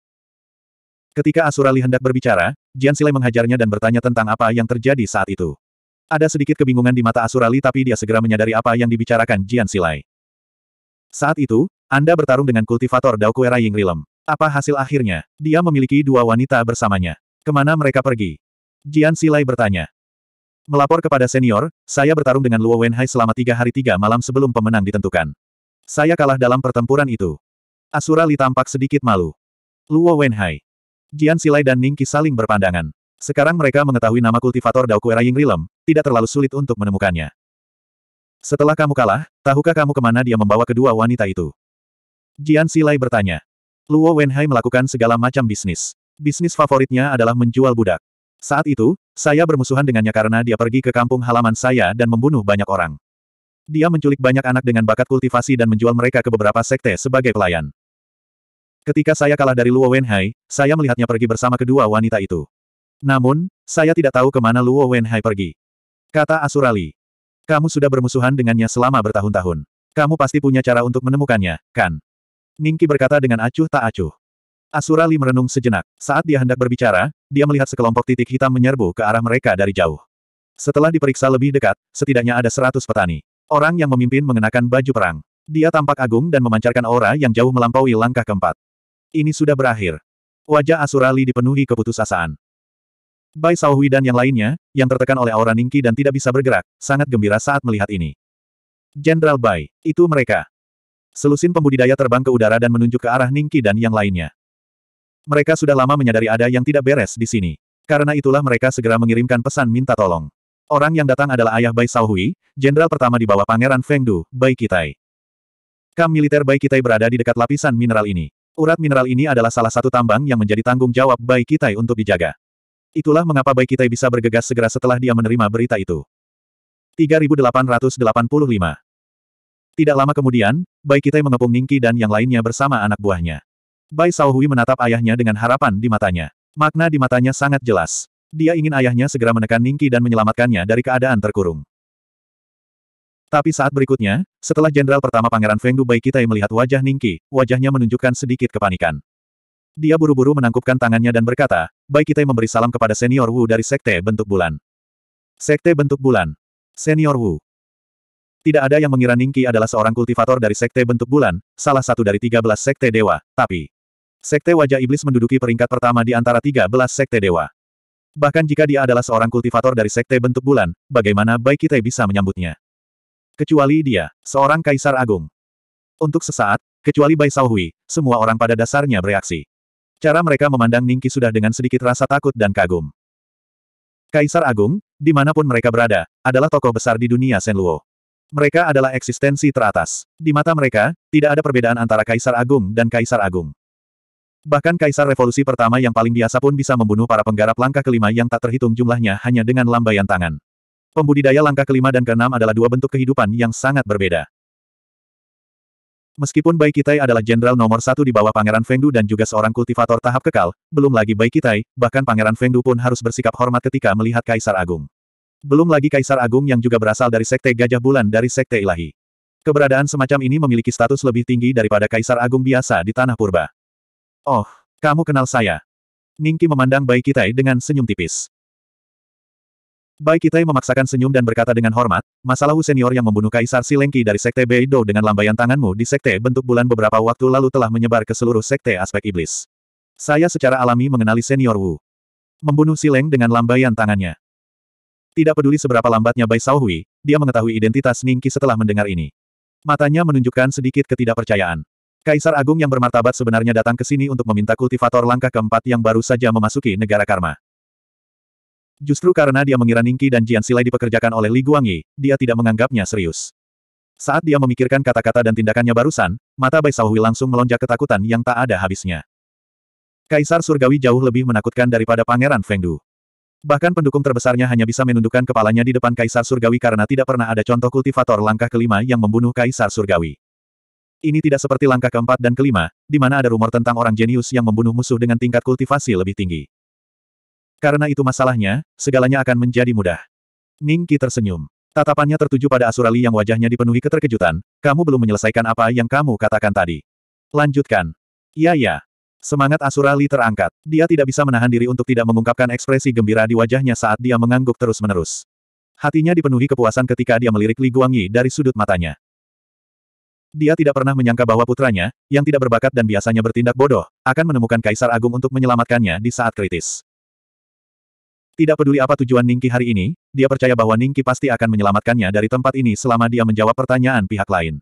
Ketika Asura Li hendak berbicara, Jian Silai menghajarnya dan bertanya tentang apa yang terjadi saat itu. Ada sedikit kebingungan di mata Asurali tapi dia segera menyadari apa yang dibicarakan Jian Silai. Saat itu, Anda bertarung dengan kultivator Daokuera Ying Rilem. Apa hasil akhirnya? Dia memiliki dua wanita bersamanya. Kemana mereka pergi? Jian Silai bertanya. Melapor kepada senior, saya bertarung dengan Luo Wenhai selama tiga hari tiga malam sebelum pemenang ditentukan. Saya kalah dalam pertempuran itu. Asurali tampak sedikit malu. Luo Wenhai. Jian Silai dan Ningki saling berpandangan. Sekarang mereka mengetahui nama kultivator Daokuera Ying Rilem, tidak terlalu sulit untuk menemukannya. Setelah kamu kalah, tahukah kamu kemana dia membawa kedua wanita itu? Jian Silai bertanya. Luo Wenhai melakukan segala macam bisnis. Bisnis favoritnya adalah menjual budak. Saat itu, saya bermusuhan dengannya karena dia pergi ke kampung halaman saya dan membunuh banyak orang. Dia menculik banyak anak dengan bakat kultivasi dan menjual mereka ke beberapa sekte sebagai pelayan. Ketika saya kalah dari Luo Wenhai, saya melihatnya pergi bersama kedua wanita itu. Namun, saya tidak tahu kemana Luo Wenhai pergi. Kata Asurali. Kamu sudah bermusuhan dengannya selama bertahun-tahun. Kamu pasti punya cara untuk menemukannya, kan? Ningki berkata dengan acuh tak acuh. Asurali merenung sejenak. Saat dia hendak berbicara, dia melihat sekelompok titik hitam menyerbu ke arah mereka dari jauh. Setelah diperiksa lebih dekat, setidaknya ada seratus petani. Orang yang memimpin mengenakan baju perang. Dia tampak agung dan memancarkan aura yang jauh melampaui langkah keempat. Ini sudah berakhir. Wajah Asurali dipenuhi keputusasaan. Bai Hui dan yang lainnya, yang tertekan oleh aura Ningki dan tidak bisa bergerak, sangat gembira saat melihat ini. Jenderal Bai, itu mereka. Selusin pembudidaya terbang ke udara dan menunjuk ke arah Ningki dan yang lainnya. Mereka sudah lama menyadari ada yang tidak beres di sini. Karena itulah mereka segera mengirimkan pesan minta tolong. Orang yang datang adalah ayah Bai Hui, jenderal pertama di bawah pangeran Fengdu, Du, Bai Kitai. Kam militer Bai Kitai berada di dekat lapisan mineral ini. Urat mineral ini adalah salah satu tambang yang menjadi tanggung jawab Bai Kitai untuk dijaga. Itulah mengapa Bai Kitai bisa bergegas segera setelah dia menerima berita itu. 3885 Tidak lama kemudian, Bai Kitai mengepung Ningki dan yang lainnya bersama anak buahnya. Bai Saohui menatap ayahnya dengan harapan di matanya. Makna di matanya sangat jelas. Dia ingin ayahnya segera menekan Ningki dan menyelamatkannya dari keadaan terkurung. Tapi saat berikutnya, setelah jenderal pertama Pangeran Fengdu Bai Kitai melihat wajah Ningki, wajahnya menunjukkan sedikit kepanikan. Dia buru-buru menangkupkan tangannya dan berkata, baik kita memberi salam kepada senior Wu dari Sekte Bentuk Bulan. Sekte Bentuk Bulan. Senior Wu. Tidak ada yang mengira Ningki adalah seorang kultivator dari Sekte Bentuk Bulan, salah satu dari 13 Sekte Dewa, tapi... Sekte Wajah Iblis menduduki peringkat pertama di antara 13 Sekte Dewa. Bahkan jika dia adalah seorang kultivator dari Sekte Bentuk Bulan, bagaimana baik kita bisa menyambutnya? Kecuali dia, seorang kaisar agung. Untuk sesaat, kecuali Bai Hui, semua orang pada dasarnya bereaksi. Cara mereka memandang Ningki sudah dengan sedikit rasa takut dan kagum. Kaisar Agung, dimanapun mereka berada, adalah tokoh besar di dunia Senluo. Mereka adalah eksistensi teratas. Di mata mereka, tidak ada perbedaan antara Kaisar Agung dan Kaisar Agung. Bahkan Kaisar Revolusi pertama yang paling biasa pun bisa membunuh para penggarap langkah kelima yang tak terhitung jumlahnya hanya dengan lambaian tangan. Pembudidaya langkah kelima dan keenam adalah dua bentuk kehidupan yang sangat berbeda. Meskipun Bai Kitai adalah jenderal nomor satu di bawah Pangeran Fengdu dan juga seorang kultivator tahap kekal, belum lagi Bai Kitai, bahkan Pangeran Fengdu pun harus bersikap hormat ketika melihat Kaisar Agung. Belum lagi Kaisar Agung yang juga berasal dari Sekte Gajah Bulan dari Sekte Ilahi. Keberadaan semacam ini memiliki status lebih tinggi daripada Kaisar Agung biasa di Tanah Purba. Oh, kamu kenal saya. Ningki memandang Bai Kitai dengan senyum tipis. Bai Kitai memaksakan senyum dan berkata dengan hormat, masalah Wu senior yang membunuh Kaisar Silengki dari Sekte Beidou dengan lambaian tanganmu di Sekte bentuk bulan beberapa waktu lalu telah menyebar ke seluruh Sekte aspek iblis. Saya secara alami mengenali senior Wu. Membunuh Sileng dengan lambaian tangannya. Tidak peduli seberapa lambatnya Bai Xiaohui, dia mengetahui identitas Ningki setelah mendengar ini. Matanya menunjukkan sedikit ketidakpercayaan. Kaisar Agung yang bermartabat sebenarnya datang ke sini untuk meminta kultivator langkah keempat yang baru saja memasuki negara karma. Justru karena dia mengira Ningki dan Jian Silai dipekerjakan oleh Li Guangyi, dia tidak menganggapnya serius. Saat dia memikirkan kata-kata dan tindakannya barusan, mata Bai Xiaohui langsung melonjak ketakutan yang tak ada habisnya. Kaisar Surgawi jauh lebih menakutkan daripada Pangeran Fengdu. Bahkan pendukung terbesarnya hanya bisa menundukkan kepalanya di depan Kaisar Surgawi karena tidak pernah ada contoh kultivator langkah kelima yang membunuh Kaisar Surgawi. Ini tidak seperti langkah keempat dan kelima, di mana ada rumor tentang orang jenius yang membunuh musuh dengan tingkat kultivasi lebih tinggi. Karena itu masalahnya, segalanya akan menjadi mudah. Ning Qi tersenyum. Tatapannya tertuju pada Asurali yang wajahnya dipenuhi keterkejutan, kamu belum menyelesaikan apa yang kamu katakan tadi. Lanjutkan. Iya ya. Semangat Asurali terangkat. Dia tidak bisa menahan diri untuk tidak mengungkapkan ekspresi gembira di wajahnya saat dia mengangguk terus-menerus. Hatinya dipenuhi kepuasan ketika dia melirik Li Guangyi dari sudut matanya. Dia tidak pernah menyangka bahwa putranya, yang tidak berbakat dan biasanya bertindak bodoh, akan menemukan Kaisar Agung untuk menyelamatkannya di saat kritis. Tidak peduli apa tujuan Ningki hari ini, dia percaya bahwa Ningki pasti akan menyelamatkannya dari tempat ini selama dia menjawab pertanyaan pihak lain.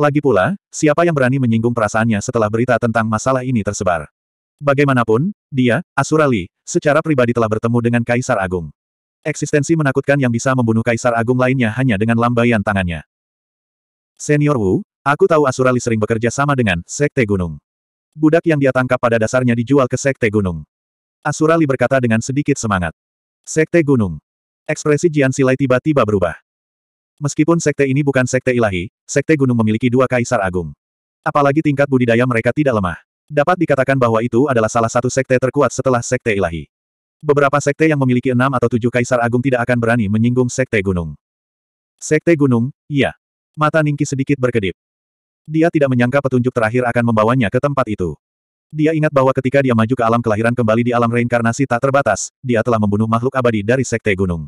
Lagi pula, siapa yang berani menyinggung perasaannya setelah berita tentang masalah ini tersebar? Bagaimanapun, dia, Asurali, secara pribadi telah bertemu dengan Kaisar Agung. Eksistensi menakutkan yang bisa membunuh Kaisar Agung lainnya hanya dengan lambaian tangannya. Senior Wu, aku tahu Asurali sering bekerja sama dengan Sekte Gunung. Budak yang dia tangkap pada dasarnya dijual ke Sekte Gunung. Asurali berkata dengan sedikit semangat. Sekte Gunung. Ekspresi Jian Silai tiba-tiba berubah. Meskipun sekte ini bukan sekte ilahi, sekte gunung memiliki dua kaisar agung. Apalagi tingkat budidaya mereka tidak lemah. Dapat dikatakan bahwa itu adalah salah satu sekte terkuat setelah sekte ilahi. Beberapa sekte yang memiliki enam atau tujuh kaisar agung tidak akan berani menyinggung sekte gunung. Sekte gunung, iya. Mata Ningki sedikit berkedip. Dia tidak menyangka petunjuk terakhir akan membawanya ke tempat itu. Dia ingat bahwa ketika dia maju ke alam kelahiran kembali di alam reinkarnasi tak terbatas, dia telah membunuh makhluk abadi dari Sekte Gunung.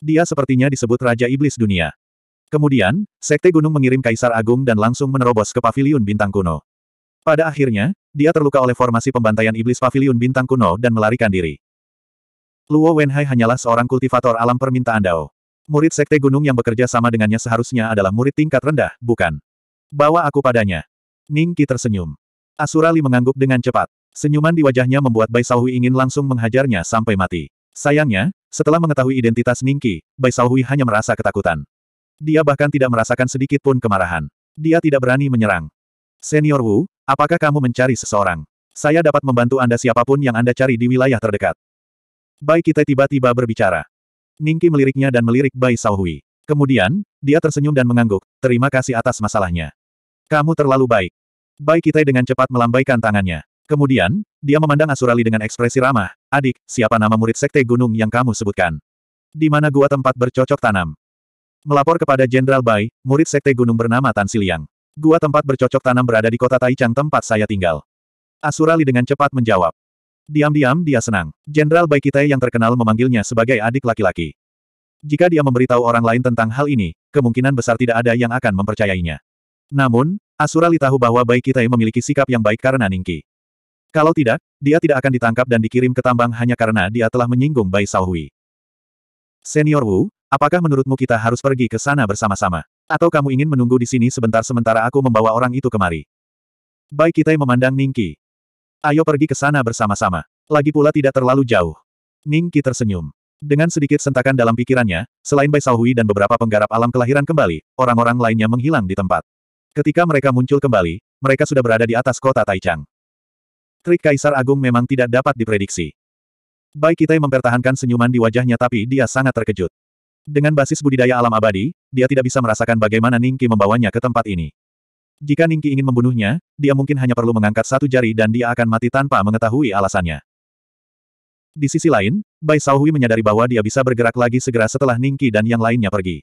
Dia sepertinya disebut Raja Iblis Dunia. Kemudian, Sekte Gunung mengirim Kaisar Agung dan langsung menerobos ke Paviliun Bintang Kuno. Pada akhirnya, dia terluka oleh formasi pembantaian Iblis Paviliun Bintang Kuno dan melarikan diri. Luo Wenhai hanyalah seorang kultivator alam permintaan Dao. Murid Sekte Gunung yang bekerja sama dengannya seharusnya adalah murid tingkat rendah, bukan? Bawa aku padanya. Ning Qi tersenyum. Asurali mengangguk dengan cepat. Senyuman di wajahnya membuat Bai Shaohui ingin langsung menghajarnya sampai mati. Sayangnya, setelah mengetahui identitas Ningki, Bai Shaohui hanya merasa ketakutan. Dia bahkan tidak merasakan sedikit pun kemarahan. Dia tidak berani menyerang. Senior Wu, apakah kamu mencari seseorang? Saya dapat membantu Anda siapapun yang Anda cari di wilayah terdekat. Baik, Kita tiba-tiba berbicara. Ningki meliriknya dan melirik Bai Shaohui. Kemudian, dia tersenyum dan mengangguk, terima kasih atas masalahnya. Kamu terlalu baik. Bai Kitai dengan cepat melambaikan tangannya. Kemudian, dia memandang Asurali dengan ekspresi ramah. Adik, siapa nama murid sekte gunung yang kamu sebutkan? Di mana gua tempat bercocok tanam? Melapor kepada Jenderal Bai, murid sekte gunung bernama Tan Siliang. Gua tempat bercocok tanam berada di kota Taichang tempat saya tinggal. Asurali dengan cepat menjawab. Diam-diam dia senang. Jenderal Bai Kitai yang terkenal memanggilnya sebagai adik laki-laki. Jika dia memberitahu orang lain tentang hal ini, kemungkinan besar tidak ada yang akan mempercayainya. Namun, Asura Li tahu bahwa Bai Kitai memiliki sikap yang baik karena Ningki. Kalau tidak, dia tidak akan ditangkap dan dikirim ke tambang hanya karena dia telah menyinggung Bai Hui. Senior Wu, apakah menurutmu kita harus pergi ke sana bersama-sama? Atau kamu ingin menunggu di sini sebentar sementara aku membawa orang itu kemari? Bai Kitai memandang Ningki. Ayo pergi ke sana bersama-sama. Lagi pula tidak terlalu jauh. Ningki tersenyum. Dengan sedikit sentakan dalam pikirannya, selain Bai Hui dan beberapa penggarap alam kelahiran kembali, orang-orang lainnya menghilang di tempat. Ketika mereka muncul kembali, mereka sudah berada di atas kota Taichang. Trik Kaisar Agung memang tidak dapat diprediksi. Bai Kitai mempertahankan senyuman di wajahnya tapi dia sangat terkejut. Dengan basis budidaya alam abadi, dia tidak bisa merasakan bagaimana Ningki membawanya ke tempat ini. Jika Ningki ingin membunuhnya, dia mungkin hanya perlu mengangkat satu jari dan dia akan mati tanpa mengetahui alasannya. Di sisi lain, Bai Sauhui menyadari bahwa dia bisa bergerak lagi segera setelah Ningki dan yang lainnya pergi.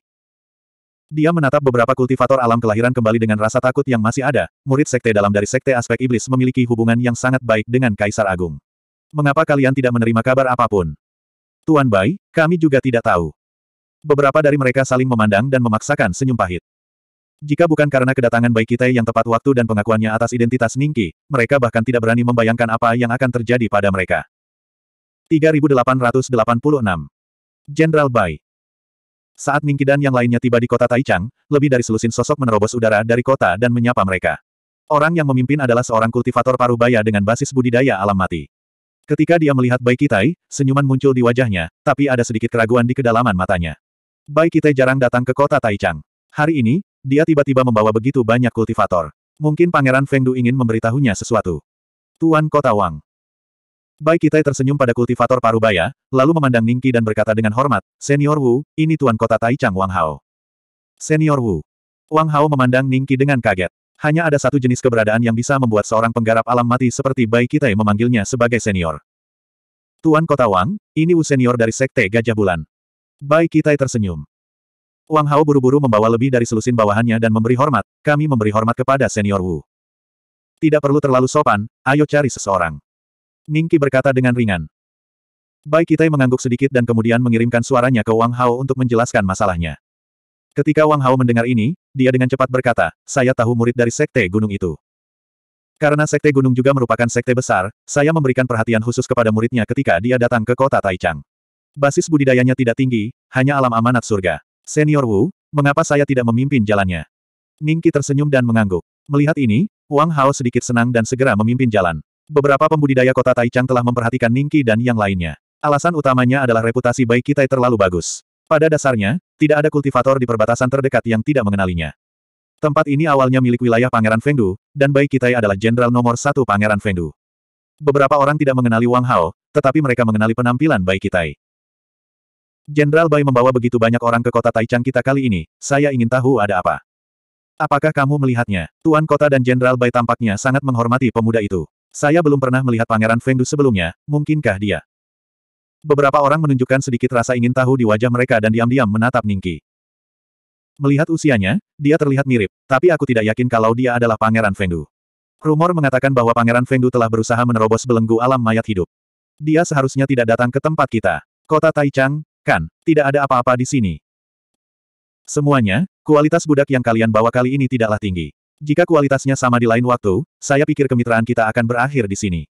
Dia menatap beberapa kultivator alam kelahiran kembali dengan rasa takut yang masih ada, murid sekte dalam dari sekte aspek iblis memiliki hubungan yang sangat baik dengan Kaisar Agung. Mengapa kalian tidak menerima kabar apapun? Tuan Bai, kami juga tidak tahu. Beberapa dari mereka saling memandang dan memaksakan senyum pahit. Jika bukan karena kedatangan Bai Kitai yang tepat waktu dan pengakuannya atas identitas Ningki, mereka bahkan tidak berani membayangkan apa yang akan terjadi pada mereka. 3886 Jenderal Bai saat Ningki dan yang lainnya tiba di kota Taichang, lebih dari selusin sosok menerobos udara dari kota dan menyapa mereka. Orang yang memimpin adalah seorang kultivator parubaya dengan basis budidaya alam mati. Ketika dia melihat Bai Kitai, senyuman muncul di wajahnya, tapi ada sedikit keraguan di kedalaman matanya. Bai Kitai jarang datang ke kota Taichang. Hari ini, dia tiba-tiba membawa begitu banyak kultivator. Mungkin Pangeran Fengdu ingin memberitahunya sesuatu. Tuan Kota Wang. Bai Kitai tersenyum pada kultivator parubaya, lalu memandang Ningki dan berkata dengan hormat, Senior Wu, ini Tuan Kota Taichang Wang Hao. Senior Wu. Wang Hao memandang Ningki dengan kaget. Hanya ada satu jenis keberadaan yang bisa membuat seorang penggarap alam mati seperti Bai Kitai memanggilnya sebagai senior. Tuan Kota Wang, ini Wu senior dari Sekte Gajah Bulan. Bai Kitai tersenyum. Wang Hao buru-buru membawa lebih dari selusin bawahannya dan memberi hormat, kami memberi hormat kepada senior Wu. Tidak perlu terlalu sopan, ayo cari seseorang. Ningki berkata dengan ringan. Bai Kitai mengangguk sedikit dan kemudian mengirimkan suaranya ke Wang Hao untuk menjelaskan masalahnya. Ketika Wang Hao mendengar ini, dia dengan cepat berkata, saya tahu murid dari Sekte Gunung itu. Karena Sekte Gunung juga merupakan sekte besar, saya memberikan perhatian khusus kepada muridnya ketika dia datang ke kota Taichang. Basis budidayanya tidak tinggi, hanya alam amanat surga. Senior Wu, mengapa saya tidak memimpin jalannya? Ningki tersenyum dan mengangguk. Melihat ini, Wang Hao sedikit senang dan segera memimpin jalan. Beberapa pembudidaya kota Taichang telah memperhatikan Ningqi dan yang lainnya. Alasan utamanya adalah reputasi baik kita terlalu bagus. Pada dasarnya, tidak ada kultivator di perbatasan terdekat yang tidak mengenalinya. Tempat ini awalnya milik wilayah Pangeran Fengdu, dan Bai Kitai adalah jenderal nomor satu Pangeran Fengdu. Beberapa orang tidak mengenali Wang Hao, tetapi mereka mengenali penampilan Bai Kitai. Jenderal Bai membawa begitu banyak orang ke kota Taichang kita kali ini, saya ingin tahu ada apa. Apakah kamu melihatnya? Tuan kota dan Jenderal Bai tampaknya sangat menghormati pemuda itu. Saya belum pernah melihat Pangeran Fengdu sebelumnya, mungkinkah dia? Beberapa orang menunjukkan sedikit rasa ingin tahu di wajah mereka dan diam-diam menatap Ningki. Melihat usianya, dia terlihat mirip, tapi aku tidak yakin kalau dia adalah Pangeran Fengdu. Rumor mengatakan bahwa Pangeran Fengdu telah berusaha menerobos belenggu alam mayat hidup. Dia seharusnya tidak datang ke tempat kita. Kota Taichang, kan, tidak ada apa-apa di sini. Semuanya, kualitas budak yang kalian bawa kali ini tidaklah tinggi. Jika kualitasnya sama di lain waktu, saya pikir kemitraan kita akan berakhir di sini.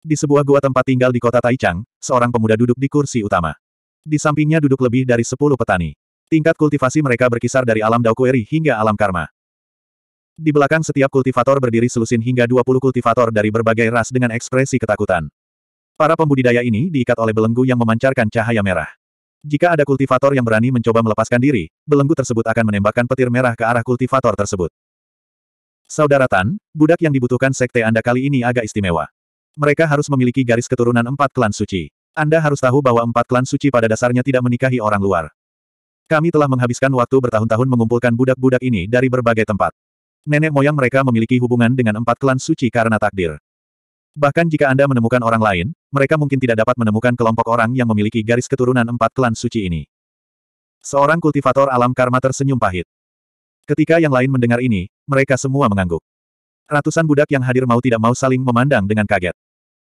Di sebuah gua tempat tinggal di kota Taichang, seorang pemuda duduk di kursi utama. Di sampingnya duduk lebih dari 10 petani. Tingkat kultivasi mereka berkisar dari alam Daokueri hingga alam karma. Di belakang setiap kultivator berdiri selusin hingga 20 kultivator dari berbagai ras dengan ekspresi ketakutan. Para pembudidaya ini diikat oleh belenggu yang memancarkan cahaya merah. Jika ada kultivator yang berani mencoba melepaskan diri, belenggu tersebut akan menembakkan petir merah ke arah kultivator tersebut. Saudara Tan, budak yang dibutuhkan sekte Anda kali ini agak istimewa. Mereka harus memiliki garis keturunan empat klan suci. Anda harus tahu bahwa empat klan suci pada dasarnya tidak menikahi orang luar. Kami telah menghabiskan waktu bertahun-tahun mengumpulkan budak-budak ini dari berbagai tempat. Nenek moyang mereka memiliki hubungan dengan empat klan suci karena takdir. Bahkan jika Anda menemukan orang lain, mereka mungkin tidak dapat menemukan kelompok orang yang memiliki garis keturunan empat klan suci ini. Seorang kultivator alam karma tersenyum pahit. Ketika yang lain mendengar ini, mereka semua mengangguk. Ratusan budak yang hadir mau tidak mau saling memandang dengan kaget.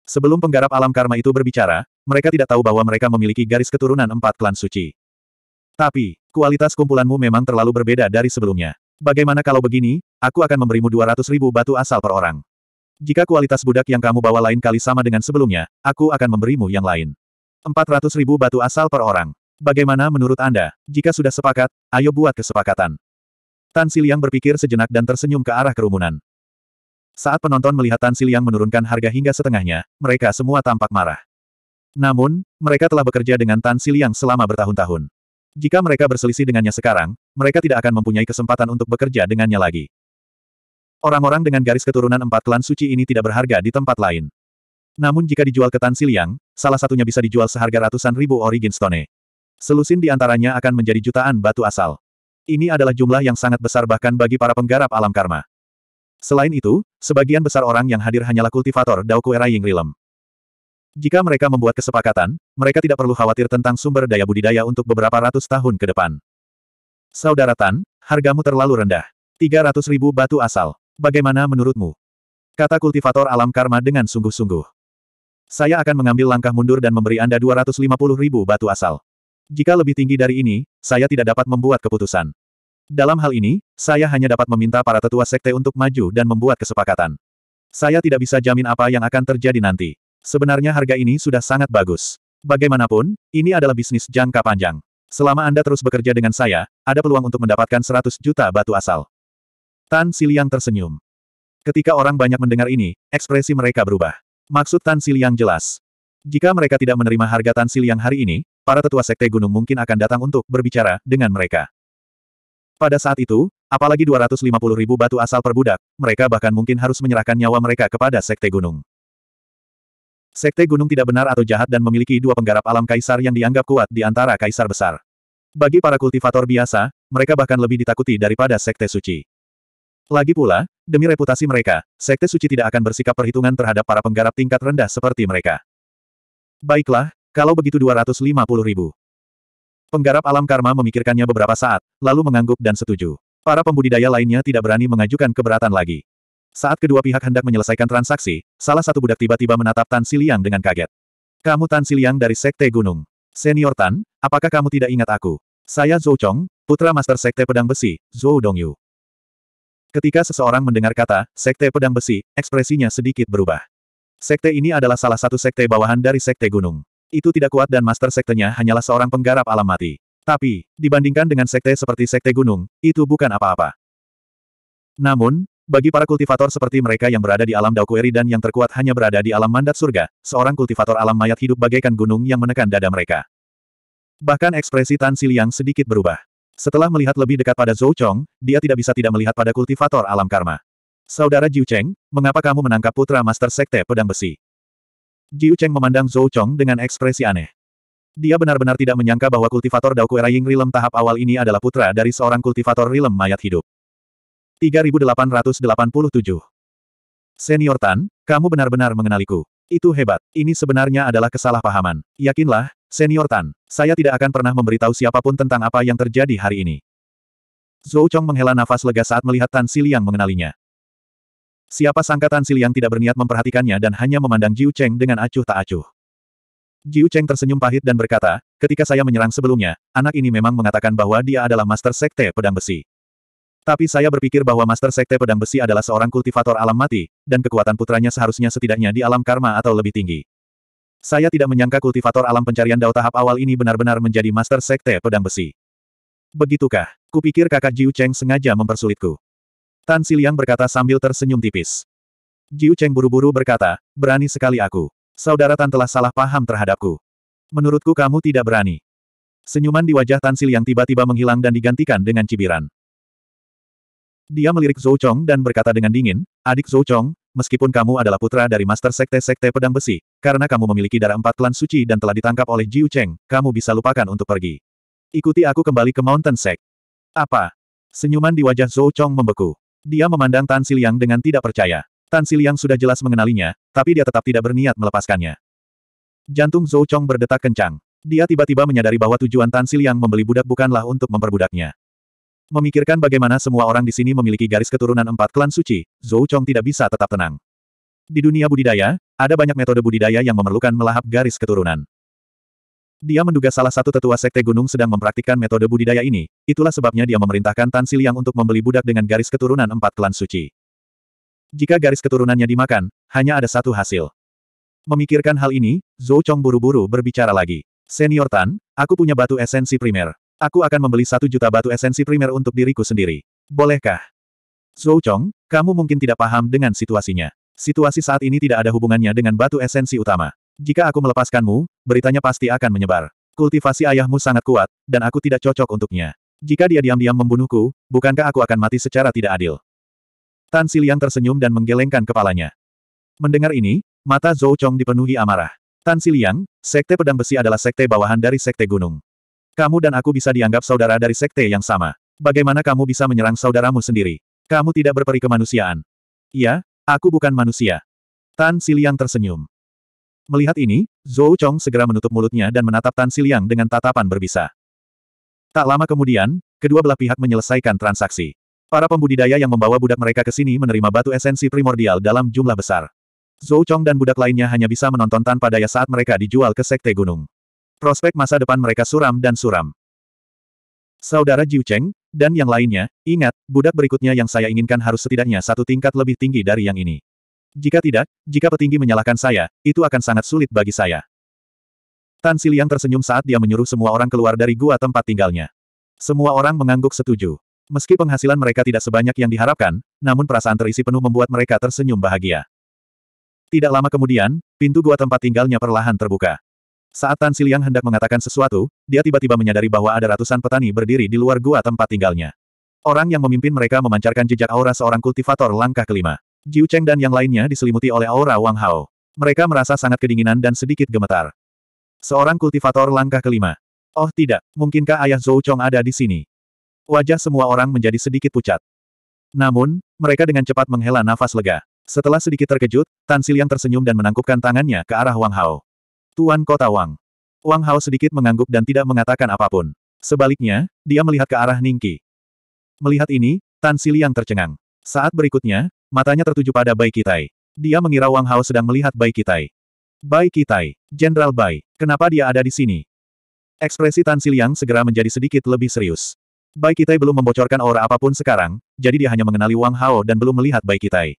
Sebelum penggarap alam karma itu berbicara, mereka tidak tahu bahwa mereka memiliki garis keturunan empat klan suci. Tapi, kualitas kumpulanmu memang terlalu berbeda dari sebelumnya. Bagaimana kalau begini, aku akan memberimu 200 ribu batu asal per orang. Jika kualitas budak yang kamu bawa lain kali sama dengan sebelumnya, aku akan memberimu yang lain. 400 ribu batu asal per orang. Bagaimana menurut Anda? Jika sudah sepakat, ayo buat kesepakatan. Tan Siliang berpikir sejenak dan tersenyum ke arah kerumunan. Saat penonton melihat Tan Siliang menurunkan harga hingga setengahnya, mereka semua tampak marah. Namun, mereka telah bekerja dengan Tan Siliang selama bertahun-tahun. Jika mereka berselisih dengannya sekarang, mereka tidak akan mempunyai kesempatan untuk bekerja dengannya lagi. Orang-orang dengan garis keturunan empat klan suci ini tidak berharga di tempat lain. Namun jika dijual ke Tan Siliang, salah satunya bisa dijual seharga ratusan ribu origin stone. Selusin di antaranya akan menjadi jutaan batu asal. Ini adalah jumlah yang sangat besar bahkan bagi para penggarap alam karma. Selain itu, sebagian besar orang yang hadir hanyalah kultivator Daoku era Rilem. Jika mereka membuat kesepakatan, mereka tidak perlu khawatir tentang sumber daya budidaya untuk beberapa ratus tahun ke depan. Saudara Tan, hargamu terlalu rendah. 300 ribu batu asal. Bagaimana menurutmu? Kata kultivator alam karma dengan sungguh-sungguh. Saya akan mengambil langkah mundur dan memberi Anda 250 ribu batu asal. Jika lebih tinggi dari ini, saya tidak dapat membuat keputusan. Dalam hal ini, saya hanya dapat meminta para tetua sekte untuk maju dan membuat kesepakatan. Saya tidak bisa jamin apa yang akan terjadi nanti. Sebenarnya harga ini sudah sangat bagus. Bagaimanapun, ini adalah bisnis jangka panjang. Selama Anda terus bekerja dengan saya, ada peluang untuk mendapatkan 100 juta batu asal. Tan Siliang tersenyum. Ketika orang banyak mendengar ini, ekspresi mereka berubah. Maksud Tan Siliang jelas. Jika mereka tidak menerima harga Tan Siliang hari ini, para tetua Sekte Gunung mungkin akan datang untuk berbicara dengan mereka. Pada saat itu, apalagi 250 ribu batu asal perbudak, mereka bahkan mungkin harus menyerahkan nyawa mereka kepada Sekte Gunung. Sekte Gunung tidak benar atau jahat dan memiliki dua penggarap alam kaisar yang dianggap kuat di antara kaisar besar. Bagi para kultivator biasa, mereka bahkan lebih ditakuti daripada Sekte Suci. Lagi pula, demi reputasi mereka, Sekte Suci tidak akan bersikap perhitungan terhadap para penggarap tingkat rendah seperti mereka. Baiklah, kalau begitu 250 ribu. Penggarap alam karma memikirkannya beberapa saat, lalu mengangguk dan setuju. Para pembudidaya lainnya tidak berani mengajukan keberatan lagi. Saat kedua pihak hendak menyelesaikan transaksi, salah satu budak tiba-tiba menatap Tan Siliang dengan kaget. Kamu Tan Siliang dari Sekte Gunung. Senior Tan, apakah kamu tidak ingat aku? Saya Zhou Chong, putra Master Sekte Pedang Besi, Zhou Dongyu. Ketika seseorang mendengar kata, Sekte Pedang Besi, ekspresinya sedikit berubah. Sekte ini adalah salah satu sekte bawahan dari Sekte Gunung. Itu tidak kuat dan master sektenya hanyalah seorang penggarap alam mati. Tapi, dibandingkan dengan sekte seperti sekte gunung, itu bukan apa-apa. Namun, bagi para kultivator seperti mereka yang berada di alam Daokueri dan yang terkuat hanya berada di alam mandat surga, seorang kultivator alam mayat hidup bagaikan gunung yang menekan dada mereka. Bahkan ekspresi Tan Siliang sedikit berubah. Setelah melihat lebih dekat pada Zhou Chong, dia tidak bisa tidak melihat pada kultivator alam karma. Saudara Jiu Cheng, mengapa kamu menangkap putra Master Sekte Pedang Besi? Jiu Cheng memandang Zhou Chong dengan ekspresi aneh. Dia benar-benar tidak menyangka bahwa kultivator Dao Kuera Ying Rilem tahap awal ini adalah putra dari seorang kultivator Rilem mayat hidup. 3887 Senior Tan, kamu benar-benar mengenaliku. Itu hebat. Ini sebenarnya adalah kesalahpahaman. Yakinlah, Senior Tan, saya tidak akan pernah memberitahu siapapun tentang apa yang terjadi hari ini. Zhou Chong menghela nafas lega saat melihat Tan Siliang mengenalinya. Siapa sangka Tan Siliang tidak berniat memperhatikannya dan hanya memandang Jiu Cheng dengan acuh tak acuh. Jiu Cheng tersenyum pahit dan berkata, ketika saya menyerang sebelumnya, anak ini memang mengatakan bahwa dia adalah Master Sekte Pedang Besi. Tapi saya berpikir bahwa Master Sekte Pedang Besi adalah seorang kultivator alam mati, dan kekuatan putranya seharusnya setidaknya di alam karma atau lebih tinggi. Saya tidak menyangka kultivator alam pencarian dao tahap awal ini benar-benar menjadi Master Sekte Pedang Besi. Begitukah? Kupikir kakak Jiu Cheng sengaja mempersulitku. Tan Siliang berkata sambil tersenyum tipis. Jiu Cheng buru-buru berkata, berani sekali aku. Saudara Tan telah salah paham terhadapku. Menurutku kamu tidak berani. Senyuman di wajah Tan Siliang tiba-tiba menghilang dan digantikan dengan cibiran. Dia melirik Zhou Chong dan berkata dengan dingin, adik Zhou Chong, meskipun kamu adalah putra dari Master Sekte-Sekte Pedang Besi, karena kamu memiliki darah empat klan suci dan telah ditangkap oleh Jiu Cheng, kamu bisa lupakan untuk pergi. Ikuti aku kembali ke Mountain Sect. Apa? Senyuman di wajah Zhou Chong membeku. Dia memandang Tan Siliang dengan tidak percaya. Tan Siliang sudah jelas mengenalinya, tapi dia tetap tidak berniat melepaskannya. Jantung Zhou Chong berdetak kencang. Dia tiba-tiba menyadari bahwa tujuan Tan Siliang membeli budak bukanlah untuk memperbudaknya. Memikirkan bagaimana semua orang di sini memiliki garis keturunan empat klan suci, Zhou Chong tidak bisa tetap tenang. Di dunia budidaya, ada banyak metode budidaya yang memerlukan melahap garis keturunan. Dia menduga salah satu tetua sekte gunung sedang mempraktikkan metode budidaya ini, itulah sebabnya dia memerintahkan Tan Siliang untuk membeli budak dengan garis keturunan empat klan suci. Jika garis keturunannya dimakan, hanya ada satu hasil. Memikirkan hal ini, Zhou Chong buru-buru berbicara lagi. Senior Tan, aku punya batu esensi primer. Aku akan membeli satu juta batu esensi primer untuk diriku sendiri. Bolehkah? Zhou Chong, kamu mungkin tidak paham dengan situasinya. Situasi saat ini tidak ada hubungannya dengan batu esensi utama. Jika aku melepaskanmu, beritanya pasti akan menyebar. Kultivasi ayahmu sangat kuat, dan aku tidak cocok untuknya. Jika dia diam-diam membunuhku, bukankah aku akan mati secara tidak adil? Tan Siliang tersenyum dan menggelengkan kepalanya. Mendengar ini, mata Zhou Chong dipenuhi amarah. Tan Siliang, Sekte Pedang Besi adalah sekte bawahan dari Sekte Gunung. Kamu dan aku bisa dianggap saudara dari sekte yang sama. Bagaimana kamu bisa menyerang saudaramu sendiri? Kamu tidak berperi kemanusiaan. Iya, aku bukan manusia. Tan Siliang tersenyum. Melihat ini, Zhou Chong segera menutup mulutnya dan menatap Tan Siliang dengan tatapan berbisa. Tak lama kemudian, kedua belah pihak menyelesaikan transaksi. Para pembudidaya yang membawa budak mereka ke sini menerima batu esensi primordial dalam jumlah besar. Zhou Chong dan budak lainnya hanya bisa menonton tanpa daya saat mereka dijual ke Sekte Gunung. Prospek masa depan mereka suram dan suram. Saudara Jiu Cheng, dan yang lainnya, ingat, budak berikutnya yang saya inginkan harus setidaknya satu tingkat lebih tinggi dari yang ini. Jika tidak, jika petinggi menyalahkan saya, itu akan sangat sulit bagi saya. Tan Siliang tersenyum saat dia menyuruh semua orang keluar dari gua tempat tinggalnya. Semua orang mengangguk setuju. Meski penghasilan mereka tidak sebanyak yang diharapkan, namun perasaan terisi penuh membuat mereka tersenyum bahagia. Tidak lama kemudian, pintu gua tempat tinggalnya perlahan terbuka. Saat Tan Siliang hendak mengatakan sesuatu, dia tiba-tiba menyadari bahwa ada ratusan petani berdiri di luar gua tempat tinggalnya. Orang yang memimpin mereka memancarkan jejak aura seorang kultivator langkah kelima. Jiu Cheng dan yang lainnya diselimuti oleh aura Wang Hao. Mereka merasa sangat kedinginan dan sedikit gemetar. Seorang kultivator langkah kelima. Oh tidak, mungkinkah ayah Zhou Chong ada di sini? Wajah semua orang menjadi sedikit pucat. Namun, mereka dengan cepat menghela nafas lega. Setelah sedikit terkejut, Tan Siliang tersenyum dan menangkupkan tangannya ke arah Wang Hao. Tuan Kota Wang. Wang Hao sedikit mengangguk dan tidak mengatakan apapun. Sebaliknya, dia melihat ke arah Ningki. Melihat ini, Tan Siliang tercengang. Saat berikutnya, Matanya tertuju pada Bai Kitai. Dia mengira Wang Hao sedang melihat Bai Kitai. Bai Kitai, Jenderal Bai, kenapa dia ada di sini? Ekspresi Tan Siliang segera menjadi sedikit lebih serius. Bai Kitai belum membocorkan aura apapun sekarang, jadi dia hanya mengenali Wang Hao dan belum melihat Bai Kitai.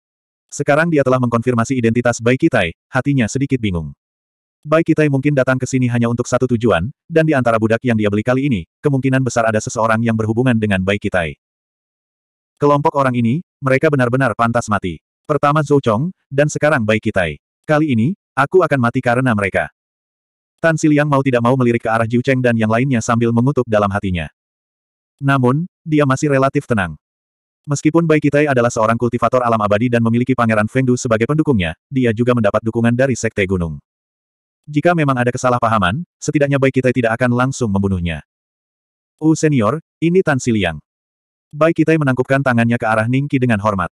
Sekarang dia telah mengkonfirmasi identitas Bai Kitai, hatinya sedikit bingung. Bai Kitai mungkin datang ke sini hanya untuk satu tujuan, dan di antara budak yang dia beli kali ini, kemungkinan besar ada seseorang yang berhubungan dengan Bai Kitai. Kelompok orang ini, mereka benar-benar pantas mati. Pertama Zhou Chong, dan sekarang Bai Kitai. Kali ini, aku akan mati karena mereka. Tan Siliang mau tidak mau melirik ke arah Jiu Cheng dan yang lainnya sambil mengutuk dalam hatinya. Namun, dia masih relatif tenang. Meskipun Bai Kitai adalah seorang kultivator alam abadi dan memiliki Pangeran Fengdu sebagai pendukungnya, dia juga mendapat dukungan dari Sekte Gunung. Jika memang ada kesalahpahaman, setidaknya Bai Kitai tidak akan langsung membunuhnya. U Senior, ini Tan Siliang. Bai Kitai menangkupkan tangannya ke arah Ningki dengan hormat.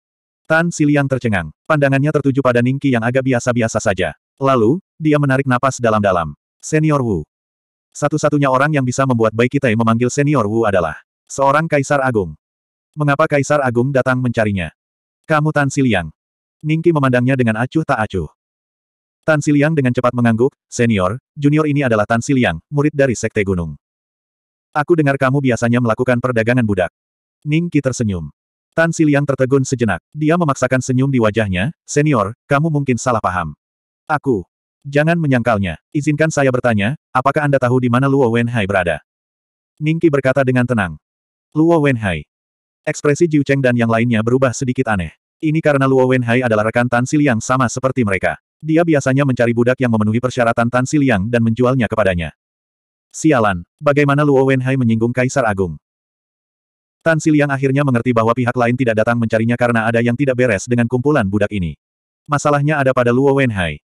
Tan Siliang tercengang. Pandangannya tertuju pada Ningki yang agak biasa-biasa saja. Lalu, dia menarik napas dalam-dalam. Senior Wu. Satu-satunya orang yang bisa membuat Bai Kitai memanggil Senior Wu adalah seorang Kaisar Agung. Mengapa Kaisar Agung datang mencarinya? Kamu Tan Siliang. Ningki memandangnya dengan acuh tak acuh. Tan Siliang dengan cepat mengangguk, Senior, junior ini adalah Tan Siliang, murid dari Sekte Gunung. Aku dengar kamu biasanya melakukan perdagangan budak. Ning Qi tersenyum. Tan Siliang tertegun sejenak. Dia memaksakan senyum di wajahnya, Senior, kamu mungkin salah paham. Aku. Jangan menyangkalnya. Izinkan saya bertanya, apakah Anda tahu di mana Luo Wenhai berada? Ning Qi berkata dengan tenang. Luo Wenhai. Ekspresi Jiu Cheng dan yang lainnya berubah sedikit aneh. Ini karena Luo Wenhai adalah rekan Tan Siliang sama seperti mereka. Dia biasanya mencari budak yang memenuhi persyaratan Tan Siliang dan menjualnya kepadanya. Sialan, bagaimana Luo Wenhai menyinggung Kaisar Agung? Tan Siliang akhirnya mengerti bahwa pihak lain tidak datang mencarinya karena ada yang tidak beres dengan kumpulan budak ini. Masalahnya ada pada Luo Wenhai.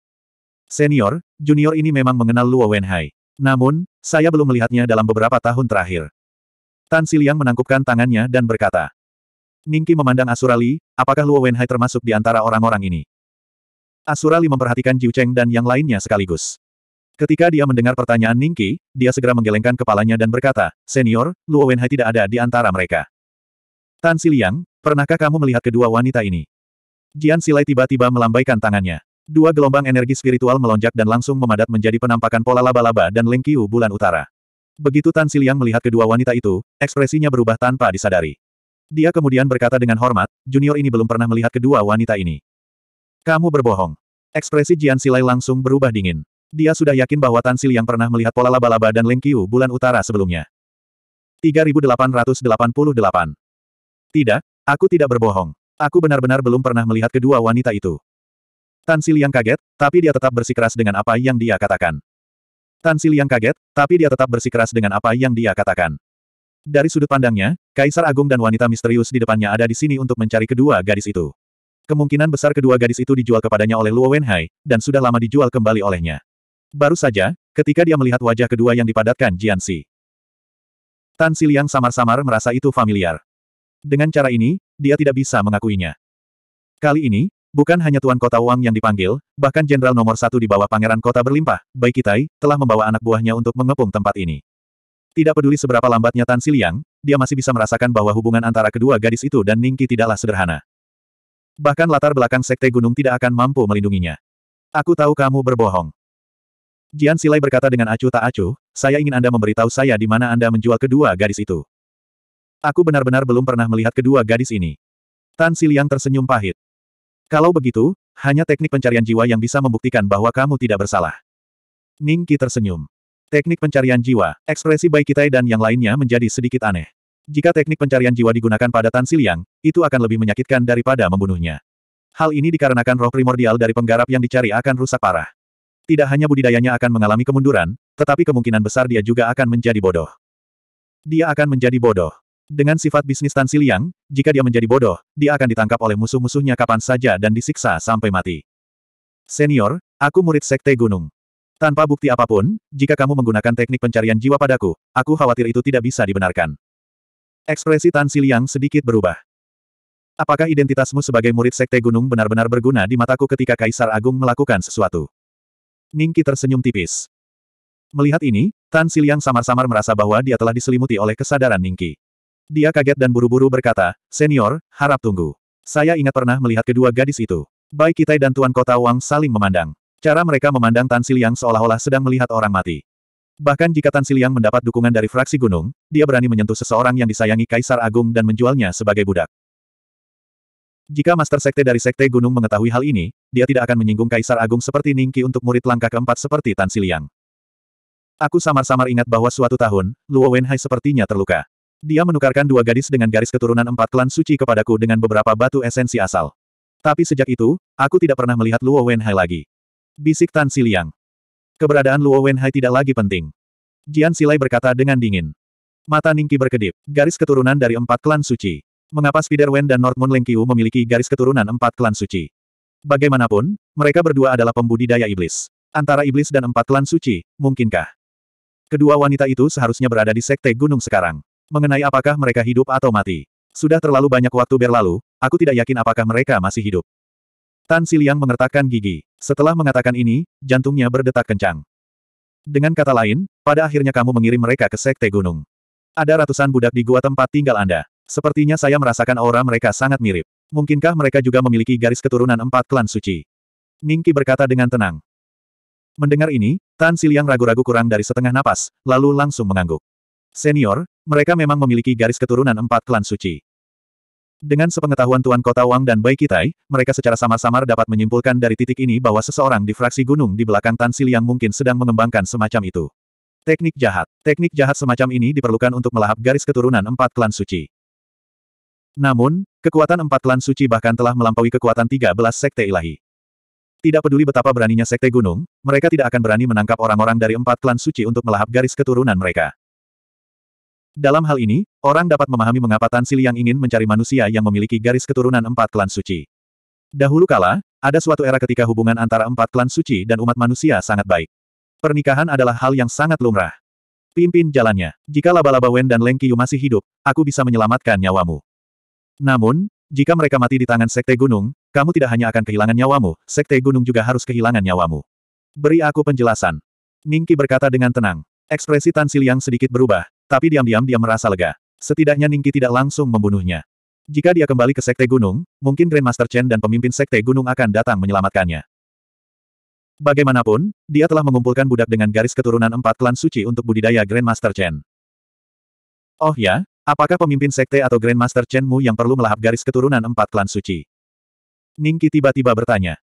Senior, junior ini memang mengenal Luo Wenhai. Namun, saya belum melihatnya dalam beberapa tahun terakhir. Tan Siliang menangkupkan tangannya dan berkata. Ningki memandang Asura Li, apakah Luo Wenhai termasuk di antara orang-orang ini? Asura Li memperhatikan Jiu Cheng dan yang lainnya sekaligus. Ketika dia mendengar pertanyaan Ningki, dia segera menggelengkan kepalanya dan berkata, Senior, Luo Wenhai tidak ada di antara mereka. Tan Siliang, pernahkah kamu melihat kedua wanita ini? Jian Silai tiba-tiba melambaikan tangannya. Dua gelombang energi spiritual melonjak dan langsung memadat menjadi penampakan pola laba-laba dan Ling bulan utara. Begitu Tan Siliang melihat kedua wanita itu, ekspresinya berubah tanpa disadari. Dia kemudian berkata dengan hormat, junior ini belum pernah melihat kedua wanita ini. Kamu berbohong. Ekspresi Jian Silai langsung berubah dingin. Dia sudah yakin bahwa Tan Sil yang pernah melihat pola laba-laba dan Leng bulan utara sebelumnya. 3888. Tidak, aku tidak berbohong. Aku benar-benar belum pernah melihat kedua wanita itu. Tan Sil yang kaget, tapi dia tetap bersikeras dengan apa yang dia katakan. Tan Sil yang kaget, tapi dia tetap bersikeras dengan apa yang dia katakan. Dari sudut pandangnya, Kaisar Agung dan wanita misterius di depannya ada di sini untuk mencari kedua gadis itu. Kemungkinan besar kedua gadis itu dijual kepadanya oleh Luo Wenhai, dan sudah lama dijual kembali olehnya. Baru saja, ketika dia melihat wajah kedua yang dipadatkan Jiansi, Tan Siliang samar-samar merasa itu familiar. Dengan cara ini, dia tidak bisa mengakuinya. Kali ini, bukan hanya Tuan Kota Wang yang dipanggil, bahkan Jenderal nomor satu di bawah Pangeran Kota berlimpah, Bai Kitai, telah membawa anak buahnya untuk mengepung tempat ini. Tidak peduli seberapa lambatnya Tan Siliang, dia masih bisa merasakan bahwa hubungan antara kedua gadis itu dan Ningki tidaklah sederhana. Bahkan latar belakang Sekte Gunung tidak akan mampu melindunginya. Aku tahu kamu berbohong. Jian Silai berkata dengan acuh tak acuh, saya ingin Anda memberitahu saya di mana Anda menjual kedua gadis itu. Aku benar-benar belum pernah melihat kedua gadis ini. Tan Siliang tersenyum pahit. Kalau begitu, hanya teknik pencarian jiwa yang bisa membuktikan bahwa kamu tidak bersalah. Ning Qi tersenyum. Teknik pencarian jiwa, ekspresi baik Kitai dan yang lainnya menjadi sedikit aneh. Jika teknik pencarian jiwa digunakan pada Tan Siliang, itu akan lebih menyakitkan daripada membunuhnya. Hal ini dikarenakan roh primordial dari penggarap yang dicari akan rusak parah. Tidak hanya budidayanya akan mengalami kemunduran, tetapi kemungkinan besar dia juga akan menjadi bodoh. Dia akan menjadi bodoh. Dengan sifat bisnis Tan Siliang, jika dia menjadi bodoh, dia akan ditangkap oleh musuh-musuhnya kapan saja dan disiksa sampai mati. Senior, aku murid Sekte Gunung. Tanpa bukti apapun, jika kamu menggunakan teknik pencarian jiwa padaku, aku khawatir itu tidak bisa dibenarkan. Ekspresi Tan Siliang sedikit berubah. Apakah identitasmu sebagai murid Sekte Gunung benar-benar berguna di mataku ketika Kaisar Agung melakukan sesuatu? Ningki tersenyum tipis. Melihat ini, Tan Siliang samar-samar merasa bahwa dia telah diselimuti oleh kesadaran Ningki. Dia kaget dan buru-buru berkata, Senior, harap tunggu. Saya ingat pernah melihat kedua gadis itu. Baik kita dan Tuan Kota Wang saling memandang. Cara mereka memandang Tan Siliang seolah-olah sedang melihat orang mati. Bahkan jika Tan Siliang mendapat dukungan dari fraksi gunung, dia berani menyentuh seseorang yang disayangi Kaisar Agung dan menjualnya sebagai budak. Jika Master Sekte dari Sekte Gunung mengetahui hal ini, dia tidak akan menyinggung Kaisar Agung seperti Ningki untuk murid langkah keempat seperti Tan Siliang. Aku samar-samar ingat bahwa suatu tahun, Luo Wenhai sepertinya terluka. Dia menukarkan dua gadis dengan garis keturunan empat klan suci kepadaku dengan beberapa batu esensi asal. Tapi sejak itu, aku tidak pernah melihat Luo Wenhai lagi. Bisik Tan Siliang. Keberadaan Luo Wenhai tidak lagi penting. Jian Silai berkata dengan dingin. Mata Ningki berkedip, garis keturunan dari empat klan suci. Mengapa Spiderwen dan North Lengkiu memiliki garis keturunan empat klan suci? Bagaimanapun, mereka berdua adalah pembudidaya iblis. Antara iblis dan empat klan suci, mungkinkah? Kedua wanita itu seharusnya berada di sekte gunung sekarang. Mengenai apakah mereka hidup atau mati. Sudah terlalu banyak waktu berlalu, aku tidak yakin apakah mereka masih hidup. Tan Siliang mengertakkan gigi. Setelah mengatakan ini, jantungnya berdetak kencang. Dengan kata lain, pada akhirnya kamu mengirim mereka ke sekte gunung. Ada ratusan budak di gua tempat tinggal Anda. Sepertinya saya merasakan aura mereka sangat mirip. Mungkinkah mereka juga memiliki garis keturunan empat klan suci? Ningki berkata dengan tenang. Mendengar ini, Tan Siliang ragu-ragu kurang dari setengah napas, lalu langsung mengangguk. Senior, mereka memang memiliki garis keturunan empat klan suci. Dengan sepengetahuan Tuan Kota Wang dan Bai Kitai, mereka secara samar-samar dapat menyimpulkan dari titik ini bahwa seseorang di fraksi gunung di belakang Tan Siliang mungkin sedang mengembangkan semacam itu. Teknik jahat. Teknik jahat semacam ini diperlukan untuk melahap garis keturunan empat klan suci. Namun, kekuatan empat klan suci bahkan telah melampaui kekuatan tiga belas sekte ilahi. Tidak peduli betapa beraninya sekte gunung, mereka tidak akan berani menangkap orang-orang dari empat klan suci untuk melahap garis keturunan mereka. Dalam hal ini, orang dapat memahami mengapa Tan Siliang ingin mencari manusia yang memiliki garis keturunan empat klan suci. Dahulu kala, ada suatu era ketika hubungan antara empat klan suci dan umat manusia sangat baik. Pernikahan adalah hal yang sangat lumrah. Pimpin jalannya. Jika laba-laba Wen dan Leng Qiu masih hidup, aku bisa menyelamatkan nyawamu. Namun, jika mereka mati di tangan Sekte Gunung, kamu tidak hanya akan kehilangan nyawamu, Sekte Gunung juga harus kehilangan nyawamu. Beri aku penjelasan. Ningki berkata dengan tenang. Ekspresi Tan Siliang sedikit berubah, tapi diam-diam dia merasa lega. Setidaknya Ningki tidak langsung membunuhnya. Jika dia kembali ke Sekte Gunung, mungkin Grandmaster Chen dan pemimpin Sekte Gunung akan datang menyelamatkannya. Bagaimanapun, dia telah mengumpulkan budak dengan garis keturunan empat klan suci untuk budidaya Grandmaster Chen. Oh ya, Apakah pemimpin sekte atau Grandmaster Chen Mu yang perlu melahap garis keturunan empat klan suci? Ningki tiba-tiba bertanya.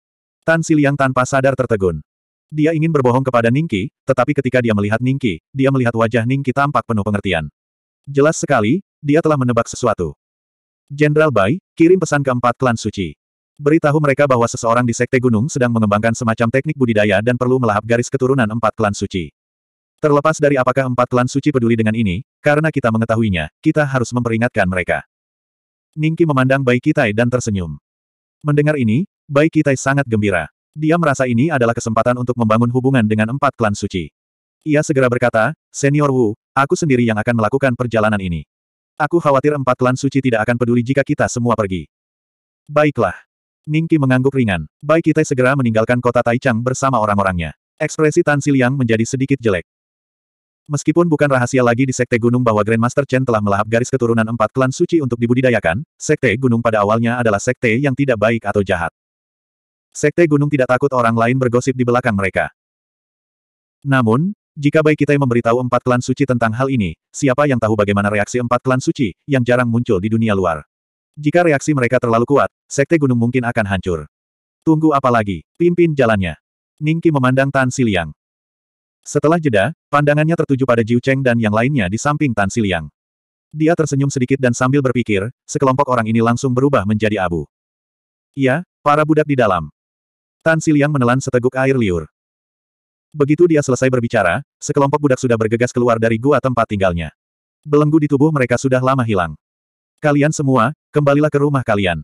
Tan Siliang tanpa sadar tertegun. Dia ingin berbohong kepada Ningki, tetapi ketika dia melihat Ningki, dia melihat wajah Ningki tampak penuh pengertian. Jelas sekali, dia telah menebak sesuatu. Jenderal Bai, kirim pesan ke empat klan suci. Beritahu mereka bahwa seseorang di Sekte Gunung sedang mengembangkan semacam teknik budidaya dan perlu melahap garis keturunan empat klan suci. Terlepas dari apakah empat klan suci peduli dengan ini, karena kita mengetahuinya, kita harus memperingatkan mereka. Ningki memandang Bai Kitai dan tersenyum. Mendengar ini, Bai Kitai sangat gembira. Dia merasa ini adalah kesempatan untuk membangun hubungan dengan empat klan suci. Ia segera berkata, Senior Wu, aku sendiri yang akan melakukan perjalanan ini. Aku khawatir empat klan suci tidak akan peduli jika kita semua pergi. Baiklah. Ningki mengangguk ringan. Bai Kitai segera meninggalkan kota Taichang bersama orang-orangnya. Ekspresi Tan Siliang menjadi sedikit jelek. Meskipun bukan rahasia lagi di Sekte Gunung bahwa Grandmaster Chen telah melahap garis keturunan empat klan suci untuk dibudidayakan, Sekte Gunung pada awalnya adalah sekte yang tidak baik atau jahat. Sekte Gunung tidak takut orang lain bergosip di belakang mereka. Namun, jika Bai Kitai memberitahu empat klan suci tentang hal ini, siapa yang tahu bagaimana reaksi empat klan suci, yang jarang muncul di dunia luar. Jika reaksi mereka terlalu kuat, Sekte Gunung mungkin akan hancur. Tunggu apa lagi? Pimpin jalannya. Ningki memandang Tan Siliang. Setelah jeda, pandangannya tertuju pada Jiu Cheng dan yang lainnya di samping Tan Siliang. Dia tersenyum sedikit dan sambil berpikir, sekelompok orang ini langsung berubah menjadi abu. Ya, para budak di dalam. Tan Siliang menelan seteguk air liur. Begitu dia selesai berbicara, sekelompok budak sudah bergegas keluar dari gua tempat tinggalnya. Belenggu di tubuh mereka sudah lama hilang. Kalian semua, kembalilah ke rumah kalian.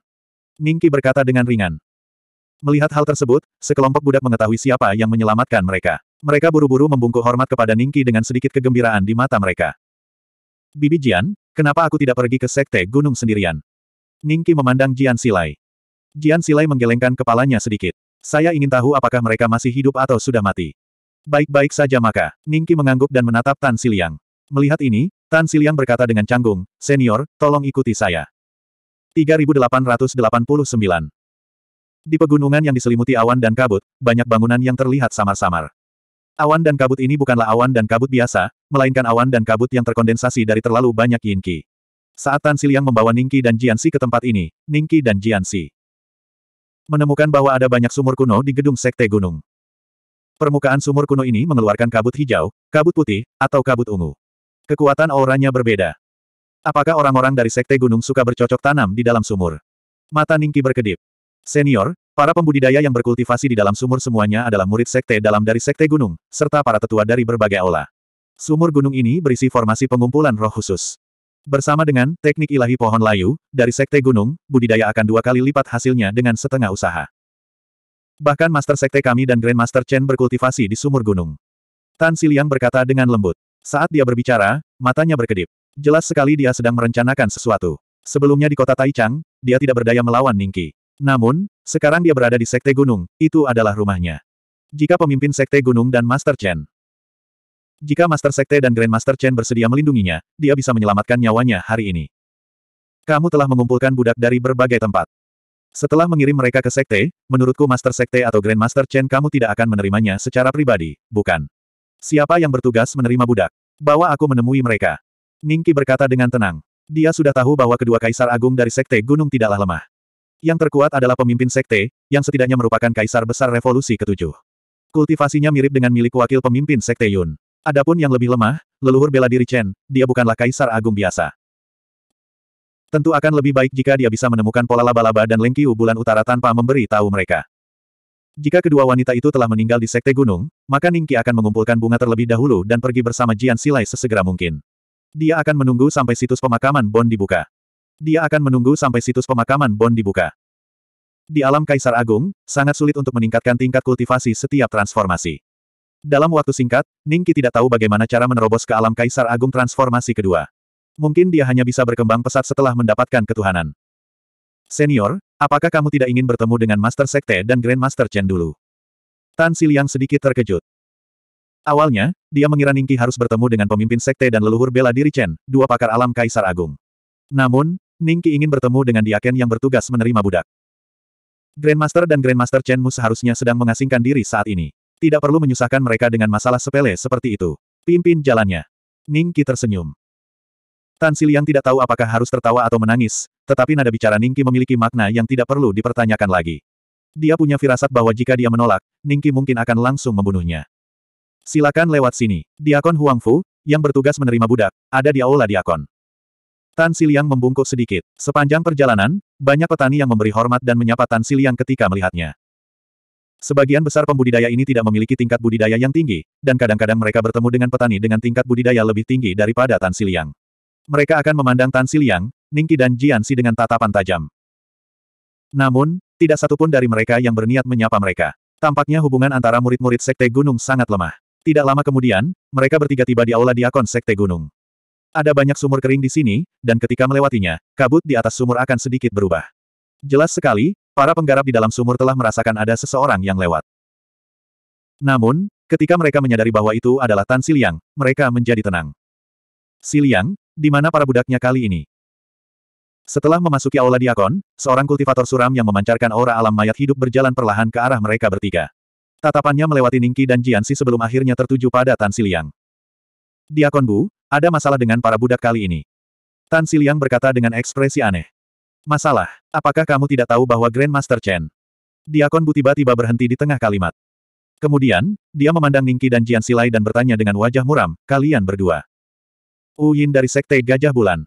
Ningki berkata dengan ringan. Melihat hal tersebut, sekelompok budak mengetahui siapa yang menyelamatkan mereka. Mereka buru-buru membungkuk hormat kepada Ningki dengan sedikit kegembiraan di mata mereka. Bibi Jian, kenapa aku tidak pergi ke Sekte Gunung sendirian? Ningki memandang Jian Silai. Jian Silai menggelengkan kepalanya sedikit. Saya ingin tahu apakah mereka masih hidup atau sudah mati. Baik-baik saja maka, Ningki mengangguk dan menatap Tan Siliang. Melihat ini, Tan Siliang berkata dengan canggung, Senior, tolong ikuti saya. 3889 Di pegunungan yang diselimuti awan dan kabut, banyak bangunan yang terlihat samar-samar. Awan dan kabut ini bukanlah awan dan kabut biasa, melainkan awan dan kabut yang terkondensasi dari terlalu banyak yin qi. Saat Tan Siliang membawa Ningqi dan Jiansi ke tempat ini, Ningqi dan Jiansi menemukan bahwa ada banyak sumur kuno di gedung Sekte Gunung. Permukaan sumur kuno ini mengeluarkan kabut hijau, kabut putih, atau kabut ungu. Kekuatan auranya berbeda. Apakah orang-orang dari Sekte Gunung suka bercocok tanam di dalam sumur? Mata Ningqi berkedip. Senior, Para pembudidaya yang berkultivasi di dalam sumur semuanya adalah murid sekte dalam dari sekte gunung, serta para tetua dari berbagai aula. Sumur gunung ini berisi formasi pengumpulan roh khusus. Bersama dengan teknik ilahi pohon layu, dari sekte gunung, budidaya akan dua kali lipat hasilnya dengan setengah usaha. Bahkan master sekte kami dan grandmaster Chen berkultivasi di sumur gunung. Tan Siliang berkata dengan lembut. Saat dia berbicara, matanya berkedip. Jelas sekali dia sedang merencanakan sesuatu. Sebelumnya di kota Taichang, dia tidak berdaya melawan Ningki. Namun, sekarang dia berada di Sekte Gunung, itu adalah rumahnya. Jika pemimpin Sekte Gunung dan Master Chen. Jika Master Sekte dan Grand Master Chen bersedia melindunginya, dia bisa menyelamatkan nyawanya hari ini. Kamu telah mengumpulkan budak dari berbagai tempat. Setelah mengirim mereka ke Sekte, menurutku Master Sekte atau Grand Master Chen kamu tidak akan menerimanya secara pribadi, bukan? Siapa yang bertugas menerima budak? Bawa aku menemui mereka. Ningki berkata dengan tenang. Dia sudah tahu bahwa kedua kaisar agung dari Sekte Gunung tidaklah lemah. Yang terkuat adalah pemimpin sekte, yang setidaknya merupakan kaisar besar revolusi ketujuh. Kultivasinya mirip dengan milik wakil pemimpin sekte Yun. Adapun yang lebih lemah, leluhur bela diri Chen, dia bukanlah kaisar agung biasa. Tentu akan lebih baik jika dia bisa menemukan pola laba-laba dan lengkiu bulan utara tanpa memberi tahu mereka. Jika kedua wanita itu telah meninggal di Sekte Gunung, maka Ningki akan mengumpulkan bunga terlebih dahulu dan pergi bersama Jian Silai sesegera mungkin. Dia akan menunggu sampai situs pemakaman Bon dibuka. Dia akan menunggu sampai situs pemakaman Bon dibuka. Di alam Kaisar Agung, sangat sulit untuk meningkatkan tingkat kultivasi setiap transformasi. Dalam waktu singkat, Ningki tidak tahu bagaimana cara menerobos ke alam Kaisar Agung transformasi kedua. Mungkin dia hanya bisa berkembang pesat setelah mendapatkan ketuhanan. Senior, apakah kamu tidak ingin bertemu dengan Master Sekte dan Grandmaster Chen dulu? Tan Siliang sedikit terkejut. Awalnya, dia mengira Ningki harus bertemu dengan pemimpin sekte dan leluhur bela diri Chen, dua pakar alam Kaisar Agung. Namun, Ningqi ingin bertemu dengan Diaken yang bertugas menerima budak. Grandmaster dan Grandmaster Chen Mu seharusnya sedang mengasingkan diri saat ini. Tidak perlu menyusahkan mereka dengan masalah sepele seperti itu. Pimpin jalannya. Ningqi tersenyum. Tan Siliang tidak tahu apakah harus tertawa atau menangis, tetapi nada bicara Ningqi memiliki makna yang tidak perlu dipertanyakan lagi. Dia punya firasat bahwa jika dia menolak, Ningqi mungkin akan langsung membunuhnya. Silakan lewat sini. Diakon Huangfu, yang bertugas menerima budak, ada di aula Diakon. Tan Siliang membungkuk sedikit. Sepanjang perjalanan, banyak petani yang memberi hormat dan menyapa Tan Siliang ketika melihatnya. Sebagian besar pembudidaya ini tidak memiliki tingkat budidaya yang tinggi, dan kadang-kadang mereka bertemu dengan petani dengan tingkat budidaya lebih tinggi daripada Tan Siliang. Mereka akan memandang Tan Siliang, Ningki dan Jiansi dengan tatapan tajam. Namun, tidak satupun dari mereka yang berniat menyapa mereka. Tampaknya hubungan antara murid-murid Sekte Gunung sangat lemah. Tidak lama kemudian, mereka bertiga tiba di aula diakon Sekte Gunung. Ada banyak sumur kering di sini, dan ketika melewatinya, kabut di atas sumur akan sedikit berubah. Jelas sekali, para penggarap di dalam sumur telah merasakan ada seseorang yang lewat. Namun, ketika mereka menyadari bahwa itu adalah Tan Siliang, mereka menjadi tenang. Siliang, di mana para budaknya kali ini? Setelah memasuki aula diakon, seorang kultivator suram yang memancarkan aura alam mayat hidup berjalan perlahan ke arah mereka bertiga. Tatapannya melewati Ningki dan Jiansi sebelum akhirnya tertuju pada Tan Siliang. Diakon Bu, ada masalah dengan para budak kali ini. Tan Siliang berkata dengan ekspresi aneh. Masalah, apakah kamu tidak tahu bahwa Grandmaster Chen? Diakon Bu tiba-tiba berhenti di tengah kalimat. Kemudian, dia memandang Ningki dan Jian Silai dan bertanya dengan wajah muram, kalian berdua. Uyin dari Sekte Gajah Bulan.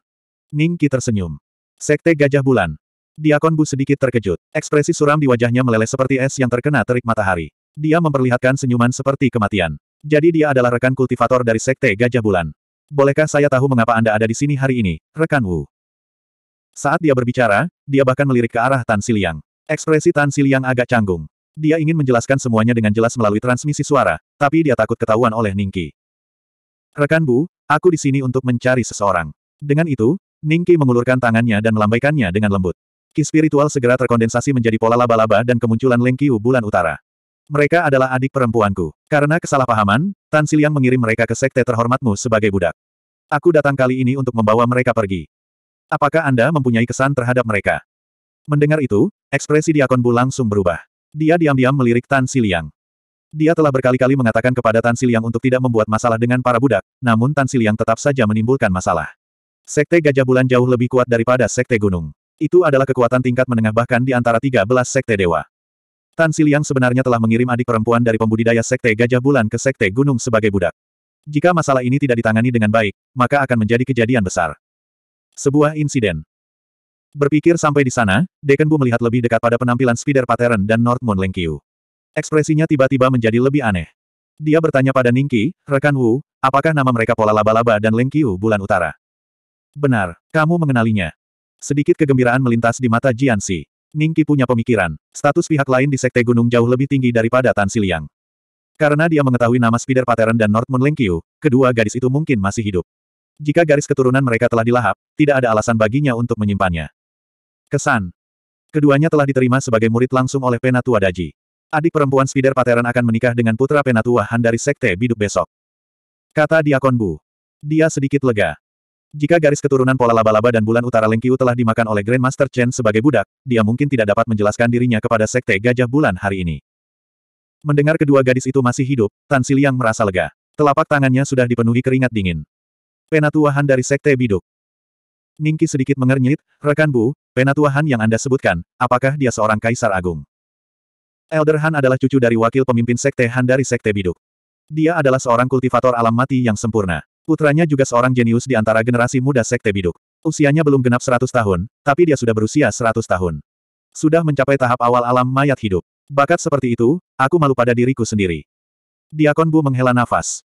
Ningki tersenyum. Sekte Gajah Bulan. Diakon Bu sedikit terkejut. Ekspresi suram di wajahnya meleleh seperti es yang terkena terik matahari. Dia memperlihatkan senyuman seperti kematian. Jadi dia adalah rekan kultivator dari Sekte Gajah Bulan bolehkah saya tahu mengapa Anda ada di sini hari ini, rekan Wu? Saat dia berbicara, dia bahkan melirik ke arah Tan Siliang. Ekspresi Tan Siliang agak canggung. Dia ingin menjelaskan semuanya dengan jelas melalui transmisi suara, tapi dia takut ketahuan oleh Ningki. Rekan Bu, aku di sini untuk mencari seseorang. Dengan itu, Ningki mengulurkan tangannya dan melambaikannya dengan lembut. Ki spiritual segera terkondensasi menjadi pola laba-laba dan kemunculan Lengkiu bulan utara. Mereka adalah adik perempuanku. Karena kesalahpahaman, Tan Siliang mengirim mereka ke sekte terhormatmu sebagai budak. Aku datang kali ini untuk membawa mereka pergi. Apakah Anda mempunyai kesan terhadap mereka? Mendengar itu, ekspresi Diakon Bu langsung berubah. Dia diam-diam melirik Tan Siliang. Dia telah berkali-kali mengatakan kepada Tan Siliang untuk tidak membuat masalah dengan para budak, namun Tan Siliang tetap saja menimbulkan masalah. Sekte Gajah Bulan jauh lebih kuat daripada Sekte Gunung. Itu adalah kekuatan tingkat menengah bahkan di antara 13 Sekte Dewa. Tan Siliang sebenarnya telah mengirim adik perempuan dari pembudidaya Sekte Gajah Bulan ke Sekte Gunung sebagai budak. Jika masalah ini tidak ditangani dengan baik, maka akan menjadi kejadian besar. Sebuah insiden. Berpikir sampai di sana, Deken Bu melihat lebih dekat pada penampilan Spider Pattern dan North Moon Lengkiu. Ekspresinya tiba-tiba menjadi lebih aneh. Dia bertanya pada Ningki, rekan Wu, apakah nama mereka pola laba-laba dan Lengkiu bulan utara? Benar, kamu mengenalinya. Sedikit kegembiraan melintas di mata Si. Ningki punya pemikiran, status pihak lain di Sekte Gunung jauh lebih tinggi daripada Tan Siliang. Karena dia mengetahui nama Spider Pattern dan North Moon Lengkyu, kedua gadis itu mungkin masih hidup. Jika garis keturunan mereka telah dilahap, tidak ada alasan baginya untuk menyimpannya. Kesan. Keduanya telah diterima sebagai murid langsung oleh Penatua Daji. Adik perempuan Spider Pattern akan menikah dengan putra Penatua Han dari Sekte Biduk besok. Kata Diakon Bu. Dia sedikit lega. Jika garis keturunan pola laba-laba dan bulan utara Lengkiu telah dimakan oleh Grandmaster Chen sebagai budak, dia mungkin tidak dapat menjelaskan dirinya kepada Sekte Gajah Bulan hari ini. Mendengar kedua gadis itu masih hidup, Tan Siliang merasa lega. Telapak tangannya sudah dipenuhi keringat dingin. Penatuahan dari Sekte Biduk. Ningki sedikit mengernyit, rekan Bu, penatuahan yang Anda sebutkan, apakah dia seorang Kaisar Agung? Elder Han adalah cucu dari wakil pemimpin Sekte Han dari Sekte Biduk. Dia adalah seorang kultivator alam mati yang sempurna. Putranya juga seorang jenius di antara generasi muda Sekte Biduk. Usianya belum genap 100 tahun, tapi dia sudah berusia 100 tahun. Sudah mencapai tahap awal alam mayat hidup. Bakat seperti itu, aku malu pada diriku sendiri. Diakon Bu menghela nafas.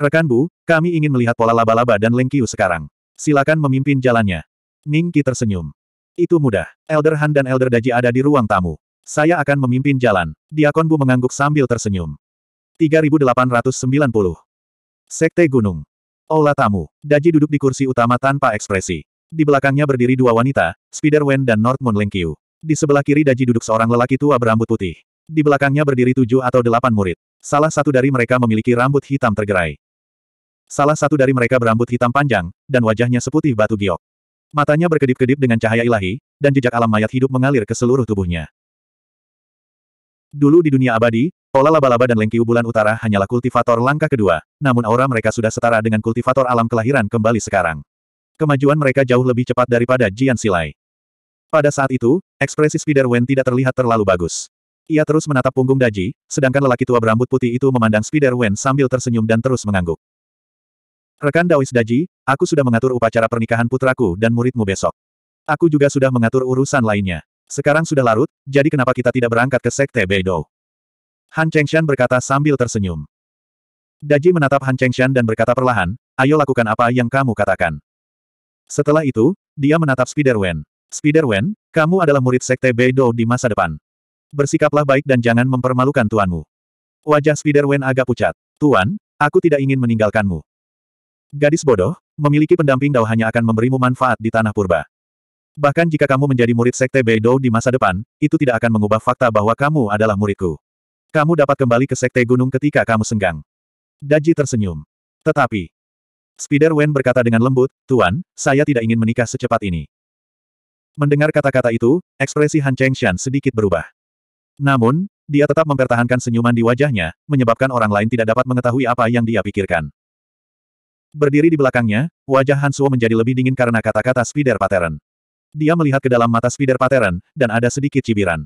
Rekan Bu, kami ingin melihat pola laba-laba dan Lengkiu sekarang. Silakan memimpin jalannya. Ning Qi tersenyum. Itu mudah. Elder Han dan Elder Daji ada di ruang tamu. Saya akan memimpin jalan. Diakon Bu mengangguk sambil tersenyum. 3890. Sekte Gunung. Olah tamu. Daji duduk di kursi utama tanpa ekspresi. Di belakangnya berdiri dua wanita, Spider Wen dan North Moon Leng Qiu. Di sebelah kiri Daji duduk seorang lelaki tua berambut putih. Di belakangnya berdiri tujuh atau delapan murid. Salah satu dari mereka memiliki rambut hitam tergerai. Salah satu dari mereka berambut hitam panjang, dan wajahnya seputih batu giok. Matanya berkedip-kedip dengan cahaya ilahi, dan jejak alam mayat hidup mengalir ke seluruh tubuhnya. Dulu di dunia abadi, Pola laba-laba dan lengkiu bulan utara hanyalah kultivator langka kedua, namun aura mereka sudah setara dengan kultivator alam kelahiran kembali sekarang. Kemajuan mereka jauh lebih cepat daripada Jian Silai. Pada saat itu, ekspresi Spider Wen tidak terlihat terlalu bagus. Ia terus menatap punggung Daji, sedangkan lelaki tua berambut putih itu memandang Spider Wen sambil tersenyum dan terus mengangguk. Rekan Daois Daji, aku sudah mengatur upacara pernikahan putraku dan muridmu besok. Aku juga sudah mengatur urusan lainnya. Sekarang sudah larut, jadi kenapa kita tidak berangkat ke Sekte Beidou? Han Chengshan berkata sambil tersenyum. Daji menatap Han Chengshan dan berkata perlahan, ayo lakukan apa yang kamu katakan. Setelah itu, dia menatap Spider-Wen. Spider-Wen, kamu adalah murid Sekte Beidou di masa depan. Bersikaplah baik dan jangan mempermalukan tuanmu. Wajah Spider-Wen agak pucat. Tuan, aku tidak ingin meninggalkanmu. Gadis bodoh, memiliki pendamping Dao hanya akan memberimu manfaat di tanah purba. Bahkan jika kamu menjadi murid Sekte Beidou di masa depan, itu tidak akan mengubah fakta bahwa kamu adalah muridku. Kamu dapat kembali ke Sekte Gunung ketika kamu senggang. Daji tersenyum. Tetapi, Spider Wen berkata dengan lembut, Tuan, saya tidak ingin menikah secepat ini. Mendengar kata-kata itu, ekspresi Han Shan sedikit berubah. Namun, dia tetap mempertahankan senyuman di wajahnya, menyebabkan orang lain tidak dapat mengetahui apa yang dia pikirkan. Berdiri di belakangnya, wajah Han Suo menjadi lebih dingin karena kata-kata Spider Pattern. Dia melihat ke dalam mata Spider Pattern, dan ada sedikit cibiran.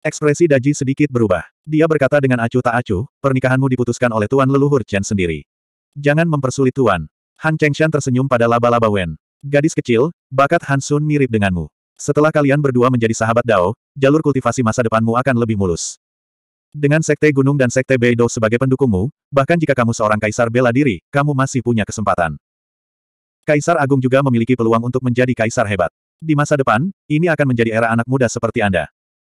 Ekspresi Daji sedikit berubah. Dia berkata dengan acuh tak acuh, pernikahanmu diputuskan oleh Tuan Leluhur Chen sendiri. Jangan mempersulit Tuan. Han Chengshan tersenyum pada laba-laba Wen. Gadis kecil, bakat Han Sun mirip denganmu. Setelah kalian berdua menjadi sahabat Dao, jalur kultivasi masa depanmu akan lebih mulus. Dengan Sekte Gunung dan Sekte Beidou sebagai pendukungmu, bahkan jika kamu seorang kaisar bela diri, kamu masih punya kesempatan. Kaisar Agung juga memiliki peluang untuk menjadi kaisar hebat. Di masa depan, ini akan menjadi era anak muda seperti Anda.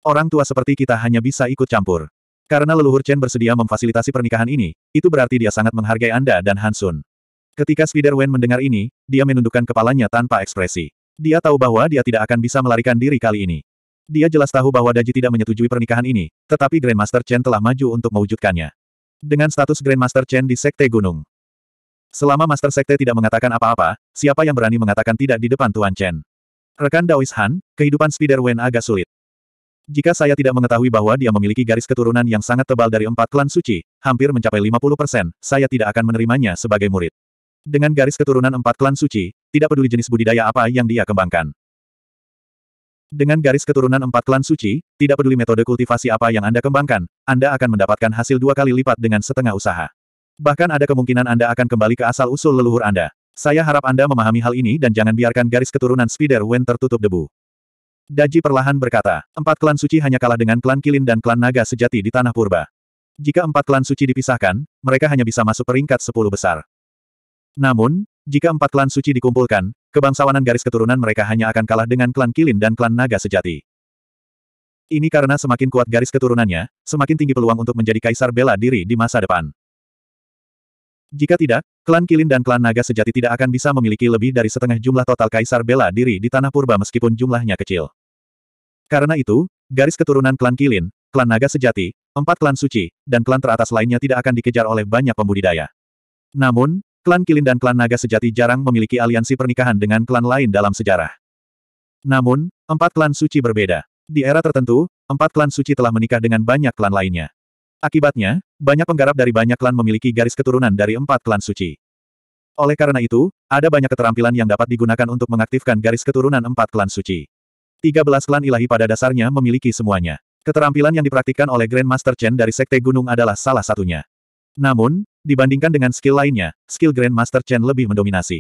Orang tua seperti kita hanya bisa ikut campur. Karena leluhur Chen bersedia memfasilitasi pernikahan ini, itu berarti dia sangat menghargai Anda dan Hansun. Ketika Spider Wen mendengar ini, dia menundukkan kepalanya tanpa ekspresi. Dia tahu bahwa dia tidak akan bisa melarikan diri kali ini. Dia jelas tahu bahwa Daji tidak menyetujui pernikahan ini, tetapi Grandmaster Chen telah maju untuk mewujudkannya. Dengan status Grandmaster Chen di Sekte Gunung. Selama Master Sekte tidak mengatakan apa-apa, siapa yang berani mengatakan tidak di depan Tuan Chen? Rekan Daois Han, kehidupan Spider Wen agak sulit. Jika saya tidak mengetahui bahwa dia memiliki garis keturunan yang sangat tebal dari empat klan suci, hampir mencapai 50 persen, saya tidak akan menerimanya sebagai murid. Dengan garis keturunan empat klan suci, tidak peduli jenis budidaya apa yang dia kembangkan. Dengan garis keturunan empat klan suci, tidak peduli metode kultivasi apa yang Anda kembangkan, Anda akan mendapatkan hasil dua kali lipat dengan setengah usaha. Bahkan ada kemungkinan Anda akan kembali ke asal-usul leluhur Anda. Saya harap Anda memahami hal ini dan jangan biarkan garis keturunan Spider Wen tertutup debu. Daji perlahan berkata, empat klan suci hanya kalah dengan klan Kilin dan klan Naga sejati di Tanah Purba. Jika empat klan suci dipisahkan, mereka hanya bisa masuk peringkat sepuluh besar. Namun, jika empat klan suci dikumpulkan, kebangsawanan garis keturunan mereka hanya akan kalah dengan klan Kilin dan klan Naga sejati. Ini karena semakin kuat garis keturunannya, semakin tinggi peluang untuk menjadi kaisar bela diri di masa depan. Jika tidak, klan Kilin dan klan Naga sejati tidak akan bisa memiliki lebih dari setengah jumlah total kaisar bela diri di tanah purba meskipun jumlahnya kecil. Karena itu, garis keturunan klan Kilin, klan Naga sejati, empat klan suci, dan klan teratas lainnya tidak akan dikejar oleh banyak pembudidaya. Namun, klan Kilin dan klan Naga sejati jarang memiliki aliansi pernikahan dengan klan lain dalam sejarah. Namun, empat klan suci berbeda. Di era tertentu, empat klan suci telah menikah dengan banyak klan lainnya. Akibatnya, banyak penggarap dari banyak klan memiliki garis keturunan dari empat klan suci. Oleh karena itu, ada banyak keterampilan yang dapat digunakan untuk mengaktifkan garis keturunan empat klan suci. 13 klan ilahi pada dasarnya memiliki semuanya. Keterampilan yang dipraktikkan oleh Grand Master Chen dari Sekte Gunung adalah salah satunya. Namun, dibandingkan dengan skill lainnya, skill Grand Master Chen lebih mendominasi.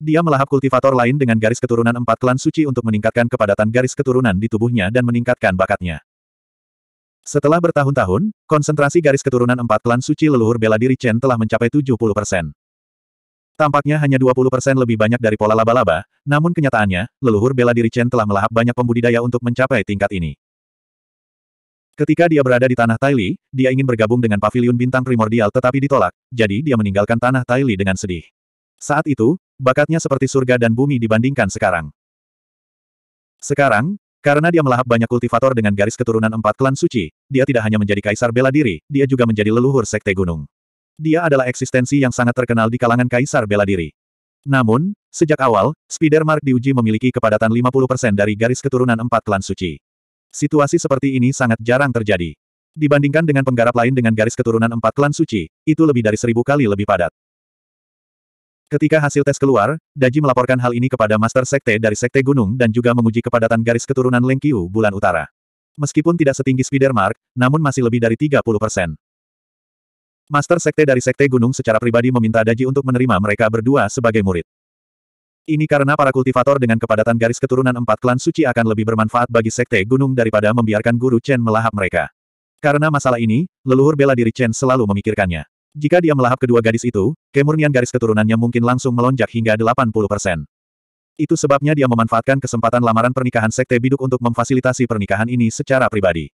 Dia melahap kultivator lain dengan garis keturunan empat klan suci untuk meningkatkan kepadatan garis keturunan di tubuhnya dan meningkatkan bakatnya. Setelah bertahun-tahun, konsentrasi garis keturunan empat klan suci leluhur bela diri Chen telah mencapai 70 persen. Tampaknya hanya 20 persen lebih banyak dari pola laba-laba, namun kenyataannya, leluhur bela diri Chen telah melahap banyak pembudidaya untuk mencapai tingkat ini. Ketika dia berada di tanah Taili, dia ingin bergabung dengan pavilion bintang primordial tetapi ditolak, jadi dia meninggalkan tanah Taili dengan sedih. Saat itu, bakatnya seperti surga dan bumi dibandingkan sekarang. Sekarang, karena dia melahap banyak kultivator dengan garis keturunan empat klan suci, dia tidak hanya menjadi kaisar bela diri, dia juga menjadi leluhur sekte gunung. Dia adalah eksistensi yang sangat terkenal di kalangan kaisar bela diri. Namun, sejak awal, Spidermark diuji memiliki kepadatan 50% dari garis keturunan empat klan suci. Situasi seperti ini sangat jarang terjadi. Dibandingkan dengan penggarap lain dengan garis keturunan empat klan suci, itu lebih dari seribu kali lebih padat. Ketika hasil tes keluar, Daji melaporkan hal ini kepada Master Sekte dari Sekte Gunung dan juga menguji kepadatan garis keturunan Leng bulan utara. Meskipun tidak setinggi Spidermark, namun masih lebih dari 30 persen. Master Sekte dari Sekte Gunung secara pribadi meminta Daji untuk menerima mereka berdua sebagai murid. Ini karena para kultivator dengan kepadatan garis keturunan empat klan suci akan lebih bermanfaat bagi Sekte Gunung daripada membiarkan Guru Chen melahap mereka. Karena masalah ini, leluhur bela diri Chen selalu memikirkannya. Jika dia melahap kedua gadis itu, kemurnian garis keturunannya mungkin langsung melonjak hingga 80%. Itu sebabnya dia memanfaatkan kesempatan lamaran pernikahan Sekte Biduk untuk memfasilitasi pernikahan ini secara pribadi.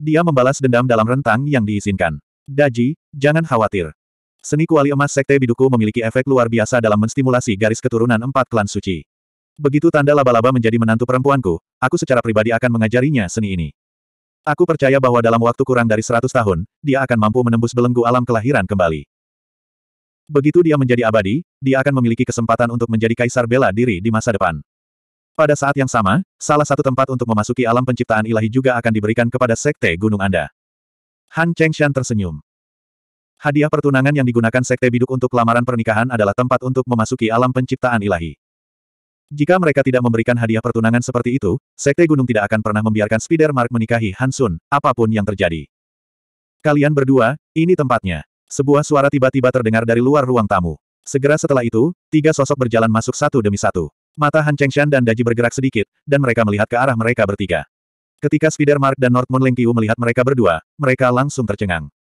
Dia membalas dendam dalam rentang yang diizinkan. Daji, jangan khawatir. Seni kuali emas Sekte Biduku memiliki efek luar biasa dalam menstimulasi garis keturunan empat klan suci. Begitu tanda laba-laba menjadi menantu perempuanku, aku secara pribadi akan mengajarinya seni ini. Aku percaya bahwa dalam waktu kurang dari seratus tahun, dia akan mampu menembus belenggu alam kelahiran kembali. Begitu dia menjadi abadi, dia akan memiliki kesempatan untuk menjadi kaisar bela diri di masa depan. Pada saat yang sama, salah satu tempat untuk memasuki alam penciptaan ilahi juga akan diberikan kepada sekte gunung Anda. Han Chengshan tersenyum. Hadiah pertunangan yang digunakan sekte biduk untuk lamaran pernikahan adalah tempat untuk memasuki alam penciptaan ilahi. Jika mereka tidak memberikan hadiah pertunangan seperti itu, Sekte Gunung tidak akan pernah membiarkan Spider Mark menikahi Hansun, apapun yang terjadi. Kalian berdua, ini tempatnya. Sebuah suara tiba-tiba terdengar dari luar ruang tamu. Segera setelah itu, tiga sosok berjalan masuk satu demi satu. Mata Han Chengshan dan Daji bergerak sedikit, dan mereka melihat ke arah mereka bertiga. Ketika Spider Mark dan Northmoon Lengqiu melihat mereka berdua, mereka langsung tercengang.